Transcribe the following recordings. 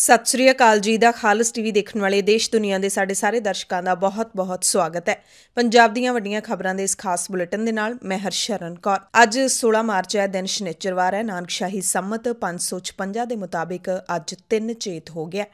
ਸਤਿ ਸ੍ਰੀ ਅਕਾਲ ਜੀ ਦਾ ਖਾਲਸ ਟੀਵੀ ਦੇਖਣ ਵਾਲੇ ਦੇਸ਼ ਦੁਨੀਆ ਦੇ ਸਾਡੇ ਸਾਰੇ ਦਰਸ਼ਕਾਂ ਦਾ ਬਹੁਤ-ਬਹੁਤ ਸਵਾਗਤ ਹੈ ਪੰਜਾਬ ਦੀਆਂ ਵੱਡੀਆਂ ਖਬਰਾਂ ਦੇ ਇਸ ਖਾਸ ਬੁਲੇਟਿਨ ਦੇ ਨਾਲ ਮੈਂ ਹਰਸ਼ਰਨ ਕੌਰ ਅੱਜ 16 ਮਾਰਚ ਹੈ ਦਿਨ ਸ਼ਨੀਚਰਵਾਰ ਹੈ ਨਾਨਕਸ਼ਾਹੀ ਸੰਮਤ 556 ਦੇ ਮੁਤਾਬਿਕ ਅੱਜ 3 ਚੇਤ ਹੋ ਗਿਆ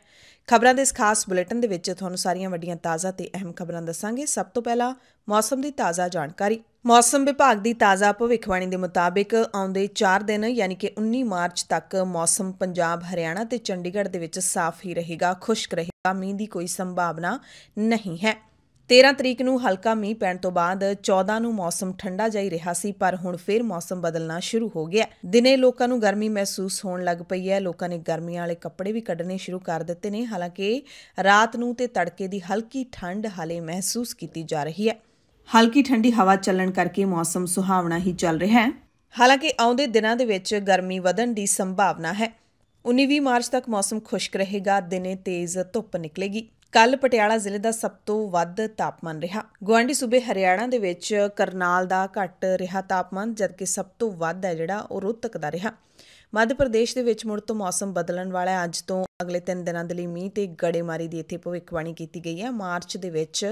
ਖਬਰਾਂ ਦੇ ਇਸ ਖਾਸ ਬੁਲੇਟਿਨ ਦੇ ਵਿੱਚ ਤੁਹਾਨੂੰ ਸਾਰੀਆਂ ਵੱਡੀਆਂ ਤਾਜ਼ਾ ਤੇ ਅਹਿਮ ਖਬਰਾਂ ਦੱਸਾਂਗੇ ਸਭ ਤੋਂ ਪਹਿਲਾਂ ਮੌਸਮ ਦੀ ਤਾਜ਼ਾ ਜਾਣਕਾਰੀ ਮੌਸਮ ਵਿਭਾਗ ਦੀ ਤਾਜ਼ਾ ਭਵਿੱਖਬਾਣੀ ਦੇ ਮੁਤਾਬਿਕ ਆਉਂਦੇ 4 ਦਿਨ ਯਾਨੀ ਕਿ 19 ਮਾਰਚ ਤੱਕ ਮੌਸਮ ਪੰਜਾਬ ਹਰਿਆਣਾ ਤੇ ਚੰਡੀਗੜ੍ਹ ਦੇ ਵਿੱਚ ਸਾਫ਼ ਹੀ ਰਹੇਗਾ ਖੁਸ਼ਕ ਰਹੇਗਾ ਮੀਂਹ ਦੀ ਕੋਈ ਸੰਭਾਵਨਾ ਨਹੀਂ ਹੈ 13 ਤਰੀਕ ਨੂੰ ਹਲਕਾ ਮੀਂਹ ਪੈਣ ਤੋਂ ਬਾਅਦ 14 ਨੂੰ ਮੌਸਮ ਠੰਡਾ ਜਾਈ ਰਿਹਾ ਸੀ ਪਰ ਹੁਣ ਫੇਰ ਮੌਸਮ ਬਦਲਣਾ ਸ਼ੁਰੂ ਹੋ ਗਿਆ ਦਿਨੇ ਲੋਕਾਂ ਨੂੰ ਗਰਮੀ ਮਹਿਸੂਸ ਹੋਣ ਲੱਗ ਪਈ ਹੈ ਲੋਕਾਂ ਨੇ ਗਰਮੀਆਂ ਵਾਲੇ ਕੱਪੜੇ ਵੀ ਕੱਢਣੇ ਸ਼ੁਰੂ ਕਰ ਦਿੱਤੇ ਨੇ ਹਾਲਾਂਕਿ ਰਾਤ ਨੂੰ ਤੇ ਤੜਕੇ ਦੀ ਹਲਕੀ ਠੰਡ ਹਲੇ ਮਹਿਸੂਸ ਕੀਤੀ ਜਾ ਰਹੀ ਹੈ ਹਲਕੀ ਠੰਡੀ ਹਵਾ ਚੱਲਣ ਕਰਕੇ ਮੌਸਮ ਸੁਹਾਵਣਾ ਹੀ ਚੱਲ ਰਿਹਾ ਹੈ ਹਾਲਾਂਕਿ ਆਉਂਦੇ ਦਿਨਾਂ ਦੇ ਵਿੱਚ ਗਰਮੀ ਵਧਣ ਦੀ ਸੰਭਾਵਨਾ ਹੈ 19 ਮਾਰਚ ਤੱਕ ਮੌਸਮ ਖੁਸ਼ਕ ਰਹੇਗਾ ਦਿਨੇ ਤੇਜ਼ ਧੁੱਪ ਨਿਕਲੇਗੀ ਕੱਲ ਪਟਿਆਲਾ ਜ਼ਿਲ੍ਹੇ ਦਾ ਸਭ ਤੋਂ ਵੱਧ ਤਾਪਮਾਨ ਰਿਹਾ ਗੁਆਂਢੀ ਸੂਬੇ ਹਰਿਆਣਾ ਦੇ ਵਿੱਚ ਕਰਨਾਲ ਦਾ ਘੱਟ ਰਿਹਾ ਤਾਪਮਾਨ ਜਦਕਿ ਸਭ ਤੋਂ ਵੱਧ ਹੈ ਜਿਹੜਾ ਉਹ ਰੋਹਤਕ ਦਾ ਰਿਹਾ ਮੱਧ ਪ੍ਰਦੇਸ਼ ਦੇ ਵਿੱਚ ਮੁੜ ਤੋਂ ਮੌਸਮ ਬਦਲਣ ਵਾਲਾ ਹੈ ਅੱਜ ਤੋਂ ਅਗਲੇ 3 ਦਿਨਾਂ ਦੇ ਲਈ ਮੀਂਹ ਤੇ ਗੜੇਮਾਰੀ ਦੀ ਇੱਥੇ ਭਵਿੱਖਬਾਣੀ ਕੀਤੀ ਗਈ ਹੈ ਮਾਰਚ ਦੇ ਵਿੱਚ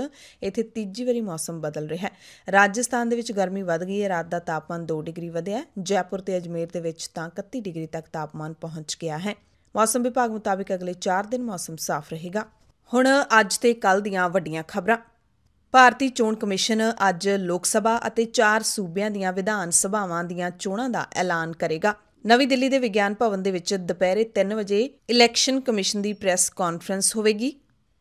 ਇੱਥੇ ਤੀਜੀ ਵਾਰੀ ਮੌਸਮ ਬਦਲ ਰਿਹਾ ਹੈ ਰਾਜਸਥਾਨ ਦੇ ਵਿੱਚ ਗਰਮੀ ਵਧ ਗਈ ਹੈ ਰਾਤ ਦਾ ਤਾਪਮਾਨ 2 ਡਿਗਰੀ ਵਧਿਆ ਜੈਪੁਰ ਤੇ ਅਜਮੇਰ ਦੇ ਵਿੱਚ ਤਾਂ 31 ਡਿਗਰੀ ਤੱਕ ਤਾਪਮਾਨ ਪਹੁੰਚ ਗਿਆ ਹੈ ਮੌਸਮ ਵਿਭਾਗ ਮੁਤਾਬਕ ਅਗਲੇ 4 ਦਿਨ ਮੌਸਮ ਸਾਫ਼ ਰਹੇਗਾ ਹੁਣ ਅੱਜ ਤੇ ਕੱਲ ਦੀਆਂ ਵੱਡੀਆਂ ਖਬਰਾਂ ਭਾਰਤੀ ਚੋਣ ਕਮਿਸ਼ਨ ਅੱਜ ਲੋਕ ਸਭਾ ਅਤੇ ਚਾਰ ਸੂਬਿਆਂ ਦੀਆਂ ਵਿਧਾਨ ਸਭਾਵਾਂ ਦੀਆਂ ਚੋਣਾਂ ਦਾ ਐਲਾਨ ਕਰੇਗਾ ਨਵੀਂ ਦਿੱਲੀ ਦੇ ਵਿਗਿਆਨ ਭਵਨ ਦੇ ਵਿੱਚ ਦੁਪਹਿਰੇ 3 ਵਜੇ ਇਲੈਕਸ਼ਨ ਕਮਿਸ਼ਨ ਦੀ ਪ੍ਰੈਸ ਕਾਨਫਰੰਸ ਹੋਵੇਗੀ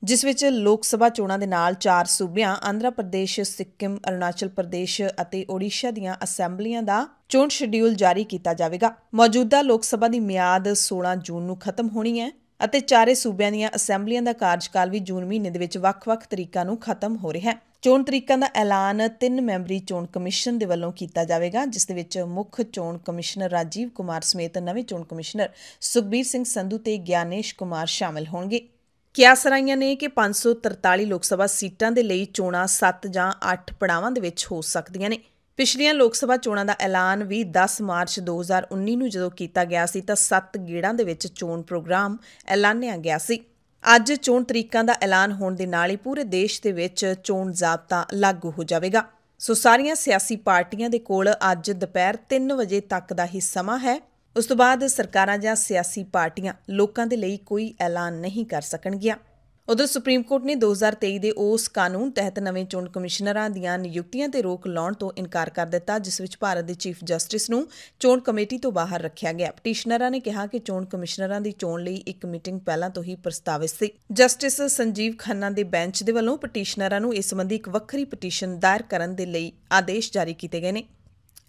ਜਿਸ ਵਿੱਚ ਲੋਕ ਸਭਾ ਚੋਣਾਂ ਦੇ ਨਾਲ ਚਾਰ ਸੂਬਿਆਂ ਆਂਧਰਾ ਪ੍ਰਦੇਸ਼, ਸਿੱਕਮ, ਅਰੁਣਾਚਲ ਪ੍ਰਦੇਸ਼ ਅਤੇ ਓਡੀਸ਼ਾ ਦੀਆਂ ਅਸੈਂਬਲੀਆਂ ਦਾ ਚੋਣ ਸ਼ਡਿਊਲ ਜਾਰੀ ਕੀਤਾ ਜਾਵੇਗਾ। ਮੌਜੂਦਾ ਲੋਕ ਸਭਾ ਦੀ ਮਿਆਦ 16 ਜੂਨ ਨੂੰ ਖਤਮ ਹੋਣੀ ਹੈ ਅਤੇ ਚਾਰੇ ਸੂਬਿਆਂ ਦੀਆਂ ਅਸੈਂਬਲੀਆਂ ਦਾ ਕਾਰਜਕਾਲ ਵੀ ਜੂਨ ਮਹੀਨੇ ਦੇ ਵਿੱਚ ਵੱਖ-ਵੱਖ ਤਰੀਕਾਂ ਨੂੰ ਖਤਮ ਹੋ ਰਿਹਾ ਹੈ ਚੋਣ ਤਰੀਕਾਂ ਦਾ ਐਲਾਨ ਤਿੰਨ ਮੈਂਬਰੀ ਚੋਣ ਕਮਿਸ਼ਨ ਦੇ ਵੱਲੋਂ ਕੀਤਾ ਜਾਵੇਗਾ ਜਿਸ ਦੇ ਵਿੱਚ ਮੁੱਖ ਚੋਣ ਕਮਿਸ਼ਨਰ ਰਾਜੀਵ ਕੁਮਾਰ ਸਮੇਤ ਨਵੇਂ ਚੋਣ ਕਮਿਸ਼ਨਰ ਸੁਖਬੀਰ ਸਿੰਘ ਸੰਧੂ ਤੇ ਗਿਆਨੇਸ਼ ਕੁਮਾਰ ਸ਼ਾਮਲ ਹੋਣਗੇ ਕਿਆ ਸਰਾਈਆਂ ਨੇ ਕਿ 543 ਲੋਕ ਸਭਾ ਸੀਟਾਂ ਦੇ ਲਈ ਚੋਣਾਂ 7 ਜਾਂ 8 ਪੜਾਵਾਂ ਦੇ ਵਿੱਚ ਹੋ ਸਕਦੀਆਂ ਨੇ ਪਿਛਲੀਆਂ ਲੋਕ ਸਭਾ ਚੋਣਾਂ ਦਾ ਐਲਾਨ ਵੀ 10 ਮਾਰਚ 2019 ਨੂੰ ਜਦੋਂ ਕੀਤਾ ਗਿਆ ਸੀ ਤਾਂ ਸੱਤ ਗੇੜਾਂ ਦੇ ਵਿੱਚ ਚੋਣ ਪ੍ਰੋਗਰਾਮ ਐਲਾਨਿਆ ਗਿਆ ਸੀ ਅੱਜ ਚੋਣ ਤਰੀਕਾਂ ਦਾ ਐਲਾਨ ਹੋਣ ਦੇ ਨਾਲ ਹੀ ਪੂਰੇ ਦੇਸ਼ ਦੇ ਵਿੱਚ ਚੋਣ ਜ਼ਾਬਤਾ ਲਾਗੂ ਹੋ ਜਾਵੇਗਾ ਸੋ ਸਾਰੀਆਂ ਸਿਆਸੀ ਪਾਰਟੀਆਂ ਦੇ ਕੋਲ ਅੱਜ ਦੁਪਹਿਰ 3 ਵਜੇ ਤੱਕ ਦਾ ਹੀ ਸਮਾਂ ਹੈ ਉਸ ਤੋਂ ਬਾਅਦ ਸਰਕਾਰਾਂ ਜਾਂ ਸਿਆਸੀ ਪਾਰਟੀਆਂ ਲੋਕਾਂ ਦੇ ਲਈ ਕੋਈ ਐਲਾਨ ਨਹੀਂ ਕਰ ਸਕਣਗੀਆਂ ਉਧਰ ਸੁਪਰੀਮ ਕੋਰਟ ਨੇ 2023 ਦੇ ਉਸ ਕਾਨੂੰਨ ਤਹਿਤ ਨਵੇਂ ਚੋਣ ਕਮਿਸ਼ਨਰਾਂ ਦੀਆਂ ਨਿਯੁਕਤੀਆਂ ਤੇ ਰੋਕ ਲਾਉਣ ਤੋਂ ਇਨਕਾਰ ਕਰ ਦਿੱਤਾ ਜਿਸ ਵਿੱਚ ਭਾਰਤ ਦੇ ਚੀਫ ਜਸਟਿਸ ਨੂੰ ਚੋਣ ਕਮੇਟੀ ਤੋਂ ਬਾਹਰ ਰੱਖਿਆ ਗਿਆ ਪਟੀਸ਼ਨਰਾਂ ਨੇ ਕਿਹਾ ਕਿ ਚੋਣ ਕਮਿਸ਼ਨਰਾਂ ਦੀ ਚੋਣ ਲਈ ਇੱਕ ਮੀਟਿੰਗ ਪਹਿਲਾਂ ਤੋਂ ਹੀ ਪ੍ਰਸਤਾਵਿਤ ਸੀ ਜਸਟਿਸ ਸੰਜੀਵ ਖੰਨਾ ਦੇ ਬੈਂਚ ਦੇ ਵੱਲੋਂ ਪਟੀਸ਼ਨਰਾਂ ਨੂੰ ਇਸ ਸੰਬੰਧੀ ਇੱਕ ਵੱਖਰੀ ਪਟੀਸ਼ਨ ਦਾਇਰ ਕਰਨ ਦੇ ਲਈ ਆਦੇਸ਼ ਜਾਰੀ ਕੀਤੇ ਗਏ ਨੇ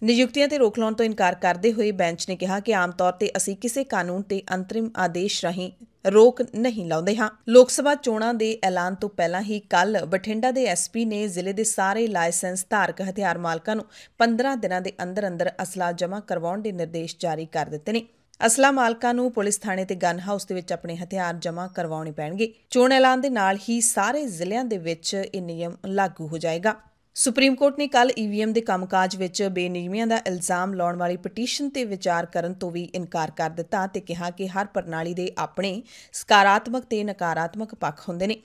ਨਿਯੁਕਤੀਆਂ ਤੇ ਰੋਕ ਲਾਉਣ ਤੋਂ ਇਨਕਾਰ ਕਰਦੇ ਹੋਏ ਬੈਂਚ ਨੇ ਕਿਹਾ ਕਿ ਆਮ ਤੌਰ ਤੇ ਅਸੀਂ ਕਿਸੇ ਕਾਨੂੰਨ ਤੇ ਅੰਤਰਿਮ ਆਦੇਸ਼ ਰਾਹੀਂ ਰੋਕ ਨਹੀਂ ਲਾਉਂਦੇ ਹਾਂ ਲੋਕ ਸਭਾ ਚੋਣਾਂ ਦੇ ਐਲਾਨ ਤੋਂ ਪਹਿਲਾਂ ਹੀ ਕੱਲ ਬਠਿੰਡਾ ਦੇ ਐਸਪੀ ਨੇ ਜ਼ਿਲ੍ਹੇ ਦੇ ਸਾਰੇ ਲਾਇਸੈਂਸ ਧਾਰਕ ਹਥਿਆਰ ਮਾਲਕਾਂ ਨੂੰ 15 ਦਿਨਾਂ ਦੇ ਅੰਦਰ ਅੰਦਰ ਅਸਲਾ ਜਮ੍ਹਾਂ ਕਰਵਾਉਣ ਦੇ ਨਿਰਦੇਸ਼ ਜਾਰੀ ਕਰ ਦਿੱਤੇ ਨੇ ਅਸਲਾ ਮਾਲਕਾਂ ਨੂੰ ਪੁਲਿਸ ਥਾਣੇ ਤੇ ਗਨ ਹਾਊਸ ਦੇ ਵਿੱਚ ਆਪਣੇ ਹਥਿਆਰ ਜਮ੍ਹਾਂ ਕਰਵਾਉਣੇ ਪੈਣਗੇ ਚੋਣ ਐਲਾਨ ਦੇ ਨਾਲ ਹੀ ਸਾਰੇ ਜ਼ਿਲ੍ਹਿਆਂ ਦੇ ਵਿੱਚ ਇਹ ਨਿਯਮ ਲਾਗੂ ਹੋ ਜਾਏਗਾ ਸੁਪਰੀਮ ਕੋਰਟ ਨੇ ਕੱਲ ਈਵੀਐਮ ਦੇ ਕੰਮਕਾਜ ਵਿੱਚ ਬੇਨਿਯਮੀਆਂ ਦਾ ਇਲਜ਼ਾਮ ਲਾਉਣ ਵਾਲੀ ਪਟੀਸ਼ਨ ਤੇ ਵਿਚਾਰ ਕਰਨ ਤੋਂ ਵੀ ਇਨਕਾਰ ਕਰ ਦਿੱਤਾ ਤੇ ਕਿਹਾ ਕਿ ਹਰ ਪ੍ਰਣਾਲੀ ਦੇ ਆਪਣੇ ਸਕਾਰਾਤਮਕ ਤੇ ਨਕਾਰਾਤਮਕ ਪੱਖ ਹੁੰਦੇ ਨੇ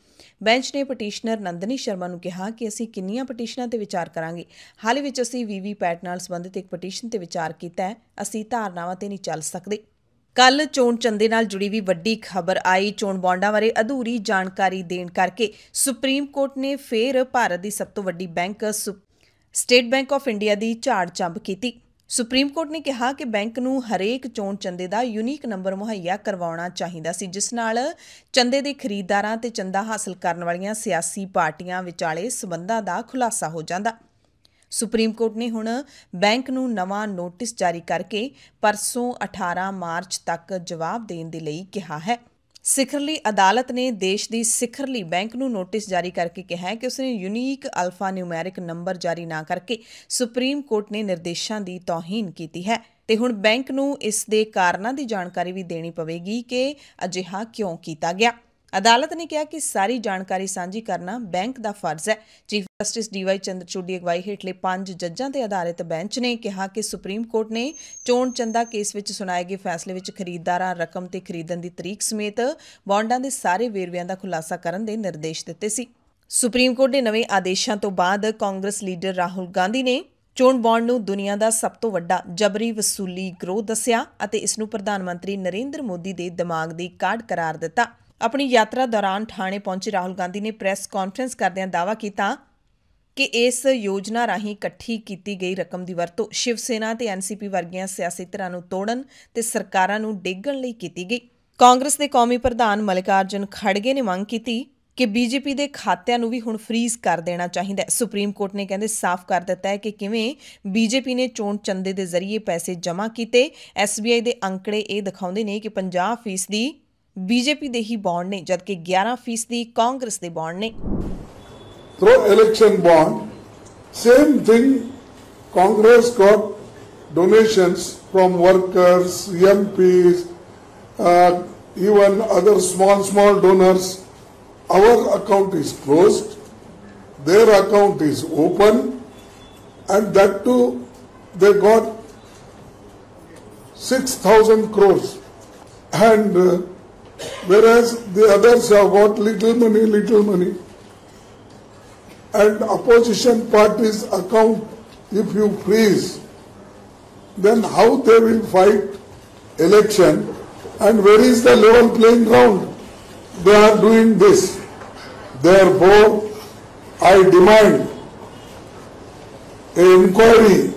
ਬੈਂਚ ਨੇ ਪਟੀਸ਼ਨਰ ਨੰਦਨੀ ਸ਼ਰਮਾ ਨੂੰ ਕਿਹਾ ਕਿ ਅਸੀਂ ਕਿੰਨੀਆਂ ਪਟੀਸ਼ਨਾਂ ਤੇ ਵਿਚਾਰ ਕਰਾਂਗੇ ਹਾਲ ਵਿੱਚ ਅਸੀਂ ਵੀਵੀ ਪੈਟ ਨਾਲ ਸੰਬੰਧਿਤ ਇੱਕ ਪਟੀਸ਼ਨ ਤੇ ਵਿਚਾਰ ਕੀਤਾ ਹੈ ਅਸੀਂ ਧਾਰਨਾਵਾਂ ਤੇ ਨਹੀਂ ਚੱਲ ਸਕਦੇ ਕੱਲ ਚੋਣ ਚੰਦੇ ਨਾਲ ਜੁੜੀ ਵੀ ਵੱਡੀ ਖਬਰ ਆਈ ਚੋਣ ਬੌਂਡਾਂ ਬਾਰੇ ਅਧੂਰੀ ਜਾਣਕਾਰੀ ਦੇਣ ਕਰਕੇ ਸੁਪਰੀਮ ਕੋਰਟ ਨੇ ਫੇਰ ਭਾਰਤ ਦੀ ਸਭ ਤੋਂ ਵੱਡੀ bank state bank of India ਦੀ ਝਾੜ ਚੰਬ ਕੀਤੀ ਸੁਪਰੀਮ ਕੋਰਟ ਨੇ ਕਿਹਾ ਕਿ ਬੈਂਕ ਨੂੰ ਹਰੇਕ ਚੋਣ ਚੰਦੇ ਦਾ ਯੂਨੀਕ ਨੰਬਰ ਮੁਹੱਈਆ ਕਰਵਾਉਣਾ ਚਾਹੀਦਾ ਸੀ ਜਿਸ ਨਾਲ ਚੰਦੇ ਦੇ ਖਰੀਦਦਾਰਾਂ ਤੇ ਚੰਦਾ ਹਾਸਲ ਕਰਨ ਵਾਲੀਆਂ ਸਿਆਸੀ ਪਾਰਟੀਆਂ ਵਿਚਾਲੇ ਸਬੰਧਾਂ ਦਾ ਖੁਲਾਸਾ ਹੋ ਜਾਂਦਾ ਸੁਪਰੀਮ ਕੋਰਟ ਨੇ ਹੁਣ ਬੈਂਕ ਨੂੰ ਨਵਾਂ ਨੋਟਿਸ ਜਾਰੀ ਕਰਕੇ ਪਰਸੋਂ 18 ਮਾਰਚ ਤੱਕ ਜਵਾਬ ਦੇਣ ਦੇ ਲਈ ਕਿਹਾ ਹੈ ਸਿਖਰਲੀ ਅਦਾਲਤ ਨੇ ਦੇਸ਼ ਦੀ ਸਿਖਰਲੀ ਬੈਂਕ ਨੂੰ ਨੋਟਿਸ ਜਾਰੀ ਕਰਕੇ ਕਿਹਾ ਹੈ ਕਿ ਉਸਨੇ ਯੂਨੀਕ ਅਲਫਾ ਨਿਊਮੈਰਿਕ ਨੰਬਰ ਜਾਰੀ ਨਾ ਕਰਕੇ ਸੁਪਰੀਮ ਕੋਰਟ ਨੇ ਨਿਰਦੇਸ਼ਾਂ ਦੀ ਤੋਹੀਨ ਕੀਤੀ ਹੈ ਤੇ ਹੁਣ ਬੈਂਕ ਨੂੰ ਇਸ ਦੇ ਕਾਰਨਾਂ ਦੀ ਜਾਣਕਾਰੀ ਵੀ ਦੇਣੀ ਪਵੇਗੀ ਕਿ ਅਜਿਹਾ ਕਿਉਂ ਕੀਤਾ ਗਿਆ ਅਦਾਲਤ ਨੇ ਕਿਹਾ ਕਿ ਸਾਰੀ ਜਾਣਕਾਰੀ ਸਾਂਝੀ ਕਰਨਾ ਬੈਂਕ ਦਾ ਫਰਜ਼ ਹੈ ਚੀਫ ਜਸਟਿਸ ਵਾਈ ਚੰਦਰਚੂੜ ਦੀ ਅਗਵਾਈ ਹੇਠਲੇ ਪੰਜ ਜੱਜਾਂ ਤੇ ਆਧਾਰਿਤ ਬੈਂਚ ਨੇ ਕਿਹਾ ਕਿ ਸੁਪਰੀਮ ਕੋਰਟ ਨੇ ਚੋਣ ਚੰਦਾ ਕੇਸ ਵਿੱਚ ਸੁਣਾਏ ਗਏ ਫੈਸਲੇ ਵਿੱਚ ਖਰੀਦਦਾਰਾਂ ਰਕਮ ਤੇ ਖਰੀਦਣ ਦੀ ਤਰੀਕ ਸਮੇਤ ਬੌਂਡਾਂ ਦੇ ਸਾਰੇ ਵੇਰਵਿਆਂ ਦਾ ਖੁਲਾਸਾ ਕਰਨ ਦੇ ਨਿਰਦੇਸ਼ ਦਿੱਤੇ ਸੀ ਸੁਪਰੀਮ ਕੋਰਟ ਦੇ ਨਵੇਂ ਆਦੇਸ਼ਾਂ ਤੋਂ ਬਾਅਦ ਕਾਂਗਰਸ ਲੀਡਰ ਰਾਹੁਲ ਗਾਂਧੀ ਨੇ ਚੋਣ ਬੌਂਡ ਨੂੰ ਦੁਨੀਆ ਦਾ ਸਭ ਤੋਂ ਵੱਡਾ ਜਬਰੀ ਵਸੂਲੀ ਗਰੋਹ ਦੱਸਿਆ ਅਤੇ ਇਸ ਨੂੰ ਪ੍ਰਧਾਨ ਮੰਤਰੀ ਨਰਿੰਦਰ ਮੋਦੀ ਦੇ ਦਿਮਾਗ ਦੀ ਕਾਢ ਕਰਾਰ ਦਿੱਤਾ ਆਪਣੀ ਯਾਤਰਾ ਦੌਰਾਨ ਥਾਣੇ ਪਹੁੰਚੇ ਰਾਹੁਲ ਗਾਂਧੀ ਨੇ ਪ੍ਰੈਸ ਕਾਨਫਰੰਸ ਕਰਦਿਆਂ ਦਾਵਾ ਕੀਤਾ ਕਿ ਇਸ ਯੋਜਨਾ ਰਾਹੀਂ ਇਕੱਠੀ ਕੀਤੀ ਗਈ ਰਕਮ ਦੀ ਵਰਤੋਂ ਸ਼ਿਵ ਸੈਨਾ ਤੇ ਐਨਸੀਪੀ ਵਰਗੀਆਂ ਸਿਆਸੀ ਧਿਰਾਂ ਨੂੰ ਤੋੜਨ ਤੇ ਸਰਕਾਰਾਂ ਨੂੰ ਡੇਗਣ ਲਈ ਕੀਤੀ ਗਈ ਕਾਂਗਰਸ ਦੇ ਕੌਮੀ ਪ੍ਰਧਾਨ ਮਲਿਕਾਰਜਨ ਖੜਗੇ ਨੇ ਮੰਗ ਕੀਤੀ ਕਿ ਬੀਜੇਪੀ ਦੇ ਖਾਤਿਆਂ ਨੂੰ ਵੀ ਹੁਣ ਫ੍ਰੀਜ਼ ਕਰ ਦੇਣਾ ਚਾਹੀਦਾ ਹੈ ਸੁਪਰੀਮ ਕੋਰਟ ਨੇ ਕਹਿੰਦੇ ਸਾਫ਼ ਕਰ ਦਿੱਤਾ ਹੈ ਕਿ ਕਿਵੇਂ ਬੀਜੇਪੀ ਨੇ ਚੋਣ ਚੰਦੇ ਦੇ ਜ਼ਰੀਏ ਪੈਸੇ ਜਮ੍ਹਾਂ ਕੀਤੇ ਐਸਬੀਆਈ ਦੇ ਅੰਕੜੇ ਇਹ ਦਿਖਾਉਂਦੇ ਨੇ ਕਿ 50% ਦੀ ਬੀਜੇਪੀ ਦੇ ਹੀ ਬੌਂਡ ਨੇ ਜਦਕਿ 11% ਕਾਂਗਰਸ ਦੇ ਬੌਂਡ ਨੇ through election bond same thing Congress got donations from workers MPs uh, even other small small donors our account is closed their account is open and that too they got 6000 crores and uh, whereas the others have got little money, little money. And opposition parties account, if you freeze, then how they will fight election and where is the level playing ground? They are doing this. Therefore, I demand an inquiry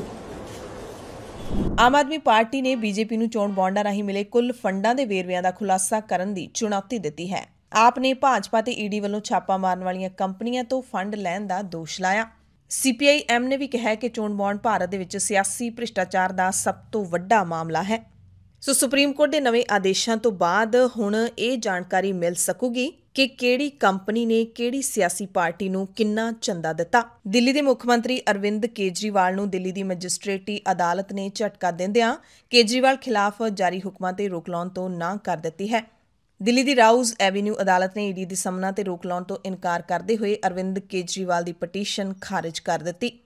Aam Aadmi Party ਨੇ ਬੀਜੇਪੀ ਨੂੰ ਚੋਣ ਬੌਂਡਾਂ ਰਾਹੀਂ ਮਿਲੇ ਕੁੱਲ ਫੰਡਾਂ ਦੇ ਵੇਰਵਿਆਂ ਦਾ ਖੁਲਾਸਾ ਕਰਨ ਦੀ ਚੁਣੌਤੀ ਦਿੱਤੀ ਹੈ ਆਪ ਨੇ ਭਾਜਪਾ ਤੇ ਈਡੀ ਵੱਲੋਂ ਛਾਪਾ ਮਾਰਨ ਵਾਲੀਆਂ ਕੰਪਨੀਆਂ ਤੋਂ ਫੰਡ ਲੈਣ ਦਾ ਦੋਸ਼ ਲਾਇਆ ਸੀਪੀਆਈਐਮ ਨੇ ਵੀ ਕਿਹਾ ਕਿ ਚੋਣ ਬੌਂਡ ਭਾਰਤ ਦੇ ਵਿੱਚ ਸਿਆਸੀ ਭ੍ਰਿਸ਼ਟਾਚਾਰ ਦਾ ਸਭ ਤੋਂ ਵੱਡਾ ਮਾਮਲਾ ਹੈ ਸੋ ਸੁਪਰੀਮ ਕੋਰਟ ਦੇ ਨਵੇਂ ਆਦੇਸ਼ਾਂ ਤੋਂ ਬਾਅਦ ਹੁਣ ਇਹ ਜਾਣਕਾਰੀ ਮਿਲ ਸਕੂਗੀ ਕਿ ਕਿਹੜੀ ਕੰਪਨੀ ਨੇ ਕਿਹੜੀ ਸਿਆਸੀ ਪਾਰਟੀ ਨੂੰ ਕਿੰਨਾ ਚੰਦਾ ਦਿੱਤਾ ਦਿੱਲੀ ਦੇ ਮੁੱਖ ਮੰਤਰੀ ਅਰਵਿੰਦ ਕੇਜਰੀਵਾਲ ਨੂੰ ਦਿੱਲੀ ਦੀ ਮੈਜਿਸਟ੍ਰੇਟੀ ਅਦਾਲਤ ਨੇ ਝਟਕਾ ਦਿੰਦਿਆਂ ਕੇਜਰੀਵਾਲ ਖਿਲਾਫ ਜਾਰੀ ਹੁਕਮਾਂ ਤੇ ਰੋਕ ਲਾਉਣ ਤੋਂ ਨਾਂਹ ਕਰ ਦਿੱਤੀ ਹੈ ਦਿੱਲੀ ਦੀ ਰਾਊਜ਼ ਐਵੇਨਿਊ ਅਦਾਲਤ ਨੇ ਈਡੀ ਦੀ ਸਮਨਾ ਤੇ ਰੋਕ ਲਾਉਣ ਤੋਂ ਇਨਕਾਰ ਕਰਦੇ ਹੋਏ ਅਰਵਿੰਦ ਕੇਜਰੀਵਾਲ ਦੀ ਪਟੀਸ਼ਨ ਖਾਰਜ ਕਰ ਦਿੱਤੀ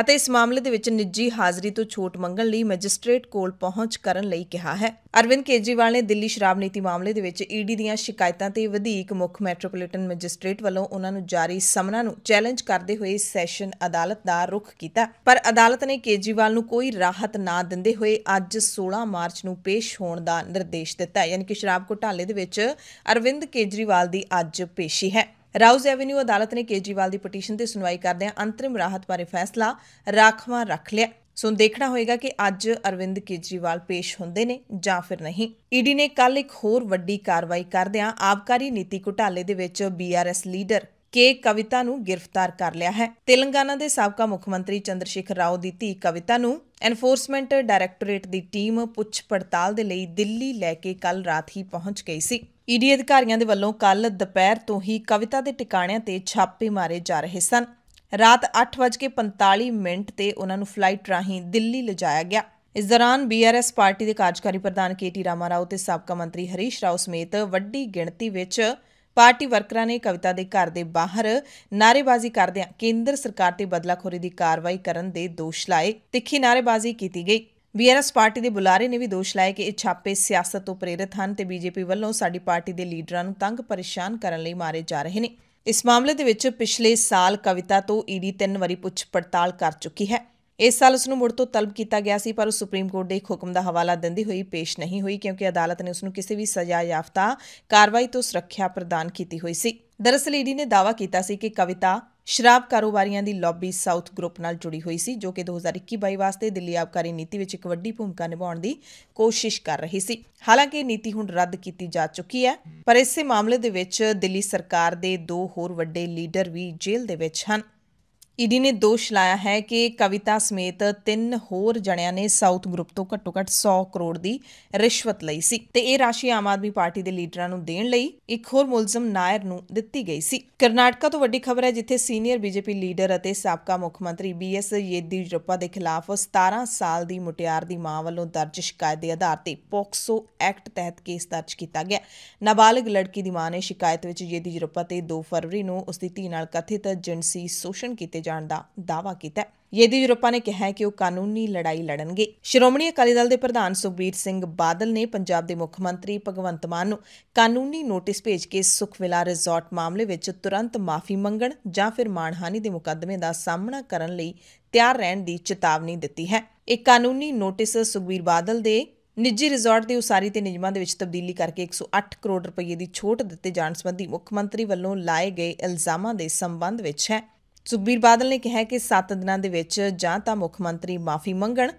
ਅਤੇ ਇਸ ਮਾਮਲੇ ਦੇ ਵਿੱਚ ਨਿੱਜੀ ਹਾਜ਼ਰੀ ਤੋਂ ਛੋਟ ਮੰਗਣ ਲਈ ਮੈਜਿਸਟ੍ਰੇਟ ਕੋਲ ਪਹੁੰਚ ਕਰਨ ਲਈ ਕਿਹਾ ਹੈ ਅਰਵਿੰਦ ਕੇਜਰੀਵਾਲ ਨੇ ਦਿੱਲੀ ਸ਼ਰਾਬ ਨੀਤੀ ਮਾਮਲੇ ਦੇ ਵਿੱਚ ਈਡੀ ਦੀਆਂ ਸ਼ਿਕਾਇਤਾਂ ਤੇ ਵਧੇਕ ਮੁੱਖ ਮੈਟਰੋਪੋਲੀਟਨ ਮੈਜਿਸਟ੍ਰੇਟ ਵੱਲੋਂ ਉਹਨਾਂ ਨੂੰ ਜਾਰੀ ਸਮਨਾਂ ਨੂੰ ਚੈਲੰਜ ਕਰਦੇ ਹੋਏ ਸੈਸ਼ਨ ਅਦਾਲਤ ਦਾ ਰੁਖ ਕੀਤਾ ਪਰ ਅਦਾਲਤ ਨੇ ਕੇਜਰੀਵਾਲ ਨੂੰ ਕੋਈ ਰਾਹਤ ਨਾ ਦਿੰਦੇ ਹੋਏ ਅੱਜ 16 ਮਾਰਚ ਨੂੰ ਪੇਸ਼ ਹੋਣ ਦਾ ਨਿਰਦੇਸ਼ ਦਿੱਤਾ ਯਾਨੀ ਕਿ ਸ਼ਰਾਬ ਘੁਟਾਲੇ ਦੇ ਵਿੱਚ ਅਰਵਿੰਦ ਕੇਜਰੀਵਾਲ ਦੀ ਅੱਜ ਪੇਸ਼ੀ ਹੈ ਰਾਉਜ਼ ਐਵੇਨਿਊ ਅਦਾਲਤ ਨੇ ਕੇਜੀਵਾਲ ਦੀ ਪਟੀਸ਼ਨ ਤੇ ਸੁਣਵਾਈ ਕਰਦਿਆਂ ਅੰਤਰਿਮ ਰਾਹਤ ਬਾਰੇ ਫੈਸਲਾ ਰਾਖਵਾਂ ਰੱਖ ਲਿਆ ਸੋ ਦੇਖਣਾ ਹੋਏਗਾ ਕਿ ਅੱਜ ਅਰਵਿੰਦ ਕੇਜਰੀਵਾਲ ਪੇਸ਼ ਹੁੰਦੇ ਨੇ ਜਾਂ ਫਿਰ ਨਹੀਂ ਈਡੀ ਨੇ ਕੱਲ ਇੱਕ ਹੋਰ ਵੱਡੀ ਕਾਰਵਾਈ ਕਰਦਿਆਂ ਆਪਕਾਰੀ ਨੀਤੀ ਘੁਟਾਲੇ ਦੇ ਵਿੱਚ ਬੀਆਰਐਸ ਲੀਡਰ ਕੇ ਕਵਿਤਾ ਨੂੰ ਗ੍ਰਿਫਤਾਰ ਕਰ ਲਿਆ ਹੈ ਤੇਲੰਗਾਨਾ ਦੇ ਸਾਬਕਾ ਮੁੱਖ ਮੰਤਰੀ ਚੰਦਰਸ਼ੇਖਰ ਰਾਓ ਦੀ ਧੀ ਕਵਿਤਾ ਨੂੰ ਐਨਫੋਰਸਮੈਂਟ ਡਾਇਰੈਕਟੋਰੇਟ ਦੀ ਟੀਮ ਪੁੱਛ ਪੜਤਾਲ ਦੇ ਲਈ ਦਿੱਲੀ ਲੈ ਕੇ ਕੱਲ ਰਾਤ ਹੀ ਪਹੁੰਚ ਗਈ ਸੀ ਈਡੀ ਅਧਿਕਾਰੀਆਂ ਦੇ ਵੱਲੋਂ ਕੱਲ ਦੁਪਹਿਰ ਤੋਂ ਹੀ ਕਵਿਤਾ ਦੇ ਟਿਕਾਣਿਆਂ ਤੇ ਛਾਪੇ ਮਾਰੇ ਜਾ ਰਹੇ ਸਨ ਰਾਤ 8:45 ਮਿੰਟ ਤੇ ਉਹਨਾਂ ਨੂੰ ਫਲਾਈਟ ਰਾਹੀਂ ਦਿੱਲੀ ਲਿਜਾਇਆ ਗਿਆ ਇਸ ਦੌਰਾਨ ਬੀਆਰਐਸ ਪਾਰਟੀ ਦੇ ਕਾਰਜਕਾਰੀ ਪ੍ਰਧਾਨ ਕੇਟੀ ਰਾਮਾ ਰਾਓ ਤੇ ਸਾਬਕਾ ਮੰਤਰੀ ਹਰੀਸ਼ ਰਾਓ ਸਮੇਤ ਵੱਡੀ ਗਿਣਤੀ ਵਿੱਚ ਪਾਰਟੀ ਵਰਕਰਾਂ ਨੇ ਕਵਿਤਾ ਦੇ ਘਰ ਦੇ ਬਾਹਰ ਨਾਰੇਬਾਜ਼ੀ ਕਰਦਿਆਂ ਕੇਂਦਰ ਸਰਕਾਰ ਤੇ ਬਦਲਾਖੋਰੀ ਦੀ ਕਾਰਵਾਈ ਕਰਨ ਦੇ ਦੋਸ਼ ਲਾਏ ਤਿੱਖੀ ਨਾਰੇਬਾਜ਼ੀ ਕੀਤੀ ਗਈ ਬੀਆਰਐਸ ਪਾਰਟੀ ਦੇ ਬੁਲਾਰੇ ਨੇ ਵੀ ਦੋਸ਼ ਲਾਇਆ ਕਿ ਇਹ ਛਾਪੇ ਸਿਆਸਤ ਤੋਂ ਪ੍ਰੇਰਿਤ ਹਨ ਤੇ ਬੀਜੇਪੀ ਵੱਲੋਂ ਸਾਡੀ ਪਾਰਟੀ ਦੇ ਲੀਡਰਾਂ ਨੂੰ ਤੰਗ ਪਰੇਸ਼ਾਨ ਕਰਨ ਲਈ ਮਾਰੇ ਜਾ ਰਹੇ ਨੇ ਇਸ ਮਾਮਲੇ ਦੇ ਵਿੱਚ ਪਿਛਲੇ ਸਾਲ ਕਵਿਤਾ ਤੋਂ ਈਡੀ ਤਿੰਨ ਵਾਰੀ ਪੁੱਛ ਪੜਤਾਲ ਕਰ ਚੁੱਕੀ ਹੈ ਇਸ ਸਾਲ ਉਸ ਨੂੰ ਮੁੜ ਤੋਂ ਤਲਬ ਕੀਤਾ ਗਿਆ ਸੀ ਪਰ ਉਹ ਸੁਪਰੀਮ ਕੋਰਟ ਦੇ ਇੱਕ ਹੁਕਮ ਦਾ ਹਵਾਲਾ ਦਿੰਦੀ ਹੋਈ ਪੇਸ਼ ਨਹੀਂ ਹੋਈ ਕਿਉਂਕਿ ਅਦਾਲਤ ਨੇ ਉਸ ਨੂੰ ਕਿਸੇ ਵੀ ਸਜ਼ਾ ਯਾਫਤਾ ਕਾਰਵਾਈ ਤੋਂ ਸੁਰੱਖਿਆ ਪ੍ਰਦਾਨ ਕੀਤੀ ਹੋਈ ਸੀ ਦਰਅਸਲ ਈਡੀ ਨੇ ਦਾਅਵਾ ਕੀਤਾ ਸੀ ਕਿ ਕਵਿਤਾ ਸ਼ਰਾਬ ਕਾਰੋਬਾਰੀਆਂ ਦੀ ਲੌਬੀ ਸਾਊਥ ਗਰੁੱਪ ਨਾਲ ਜੁੜੀ ਹੋਈ ਸੀ ਜੋ ਕਿ 2021-22 ਵਾਸਤੇ ਦਿੱਲੀ ਆਬਕਾਰੀ ਨੀਤੀ ਵਿੱਚ ਇੱਕ ਵੱਡੀ ਭੂਮਿਕਾ ਨਿਭਾਉਣ ਦੀ ਕੋਸ਼ਿਸ਼ ਕਰ ਰਹੀ ਸੀ ਹਾਲਾਂਕਿ ਇਹ ਨੀਤੀ ਹੁਣ ਰੱਦ ਕੀਤੀ ਜਾ ਚੁੱਕੀ ਹੈ ਪਰ ਇਸੇ ਮਾਮਲੇ ਦੇ ਵਿੱਚ ਦਿੱਲੀ ਸਰਕਾਰ ਦੇ ਦੋ ਹੋਰ ਵੱਡੇ ਲੀਡਰ ਵੀ ਜੇਲ੍ਹ ਦੇ ਵਿੱਚ ਹਨ ਈਡੀ ਨੇ ਦੋਸ਼ ਲਾਇਆ ਹੈ ਕਿ ਕਵਿਤਾ ਸਮੇਤ ਤਿੰਨ ਹੋਰ ਜਣਿਆਂ ਨੇ ਸਾਊਥ ਗਰੁੱਪ ਤੋਂ ਘੱਟੋ-ਘੱਟ 100 ਕਰੋੜ ਦੀ ਰਿਸ਼ਵਤ ਲਈ ਸੀ ਤੇ ਇਹ ਰਾਸ਼ੀ ਆਮ ਆਦਮੀ ਪਾਰਟੀ ਦੇ ਲੀਡਰਾਂ ਨੂੰ ਦੇਣ ਲਈ ਇੱਕ ਹੋਰ ਮੁਲਜ਼ਮ ਨਾਇਰ ਨੂੰ ਦਿੱਤੀ ਗਈ ਸੀ ਕਰਨਾਟਕਾ ਤੋਂ ਵੱਡੀ ਖਬਰ ਹੈ ਜਿੱਥੇ ਸੀਨੀਅਰ ਬੀਜੇਪੀ ਲੀਡਰ ਅਤੇ ਸਾਬਕਾ ਮੁੱਖ ਮੰਤਰੀ ਬੀਐਸ ਯੇਦੀਯੁਰੱਪਾ ਦੇ ਖਿਲਾਫ 17 ਸਾਲ ਦੀ ਮੁਟਿਆਰ ਦੀ ਮਾਂ ਵੱਲੋਂ ਦਰਜ ਸ਼ਿਕਾਇਤ ਦੇ ਆਧਾਰ ਤੇ ਪੋਕਸੋ ਐਕਟ ਤਹਿਤ ਕੇਸ ਦਰਜ ਕੀਤਾ ਗਿਆ ਨਾਬਾਲਗ ਲੜਕੀ ਦੀ ਮਾਂ ਨੇ ਸ਼ਿਕਾਇਤ ਵਿੱਚ ਯੇਦੀਯੁਰੱਪਾ ਤੇ 2 ਫਰਵਰੀ ਨੂੰ ਉਸ ਦੀ ਧੀ ਨਾਲ ਕਥਿਤ ਜਿੰਸੀ ਸ਼ੋਸ਼ਣ ਕੀਤੇ ਜਾਣ ਦਾ ਦਾਅਵਾ ਕੀਤਾ ਯੇਦੀ ਯੇਦੀਯੂਰੱਪਾ ਨੇ ਕਿਹਾ ਹੈ ਕਿ ਉਹ ਕਾਨੂੰਨੀ ਲੜਾਈ ਲੜਨਗੇ ਸ਼੍ਰੋਮਣੀ ਅਕਾਲੀ ਦਲ ਦੇ ਪ੍ਰਧਾਨ ਸੁਖਬੀਰ ਸਿੰਘ ਬਾਦਲ ਨੇ ਪੰਜਾਬ ਦੇ ਮੁੱਖ ਮੰਤਰੀ ਭਗਵੰਤ ਮਾਨ ਨੂੰ ਕਾਨੂੰਨੀ ਨੋਟਿਸ ਭੇਜ ਕੇ ਸੁਖਵਿਲਾ ਰਿਜ਼ੋਰਟ ਮਾਮਲੇ ਵਿੱਚ ਤੁਰੰਤ ਮਾਫੀ ਮੰਗਣ ਜਾਂ ਫਿਰ ਮਾਣਹਾਨੀ ਦੇ ਮੁਕੱਦਮੇ ਦਾ ਸਾਹਮਣਾ ਕਰਨ ਲਈ ਤਿਆਰ ਰਹਿਣ ਦੀ ਚੇਤਾਵਨੀ ਦਿੱਤੀ ਹੈ ਇਹ ਕਾਨੂੰਨੀ ਨੋਟਿਸ ਸੁਖਬੀਰ ਬਾਦਲ ਦੇ ਨਿੱਜੀ ਰਿਜ਼ੋਰਟ ਦੀ ਉਸਾਰੀ ਤੇ ਨਿਯਮਾਂ ਦੇ ਵਿੱਚ ਤਬਦੀਲੀ ਕਰਕੇ 108 ਕਰੋੜ ਰੁਪਏ ਦੀ ਛੋਟ ਦਿੱਤੇ ਜਾਣ ਸੰਬੰਧੀ ਮੁੱਖ ਮੰਤਰੀ ਵੱਲੋਂ ਲਾਏ ਗਏ ਇਲਜ਼ਾਮਾਂ ਦੇ ਸੰਬੰਧ ਵਿੱਚ ਹੈ ਸੁਖਬੀਰ ਬਾਦਲ ਨੇ ਕਿਹਾ ਕਿ 7 ਦਿਨਾਂ ਦੇ ਵਿੱਚ ਜਾਂ ਤਾਂ ਮੁੱਖ ਮੰਤਰੀ ਮਾਫੀ ਮੰਗਣ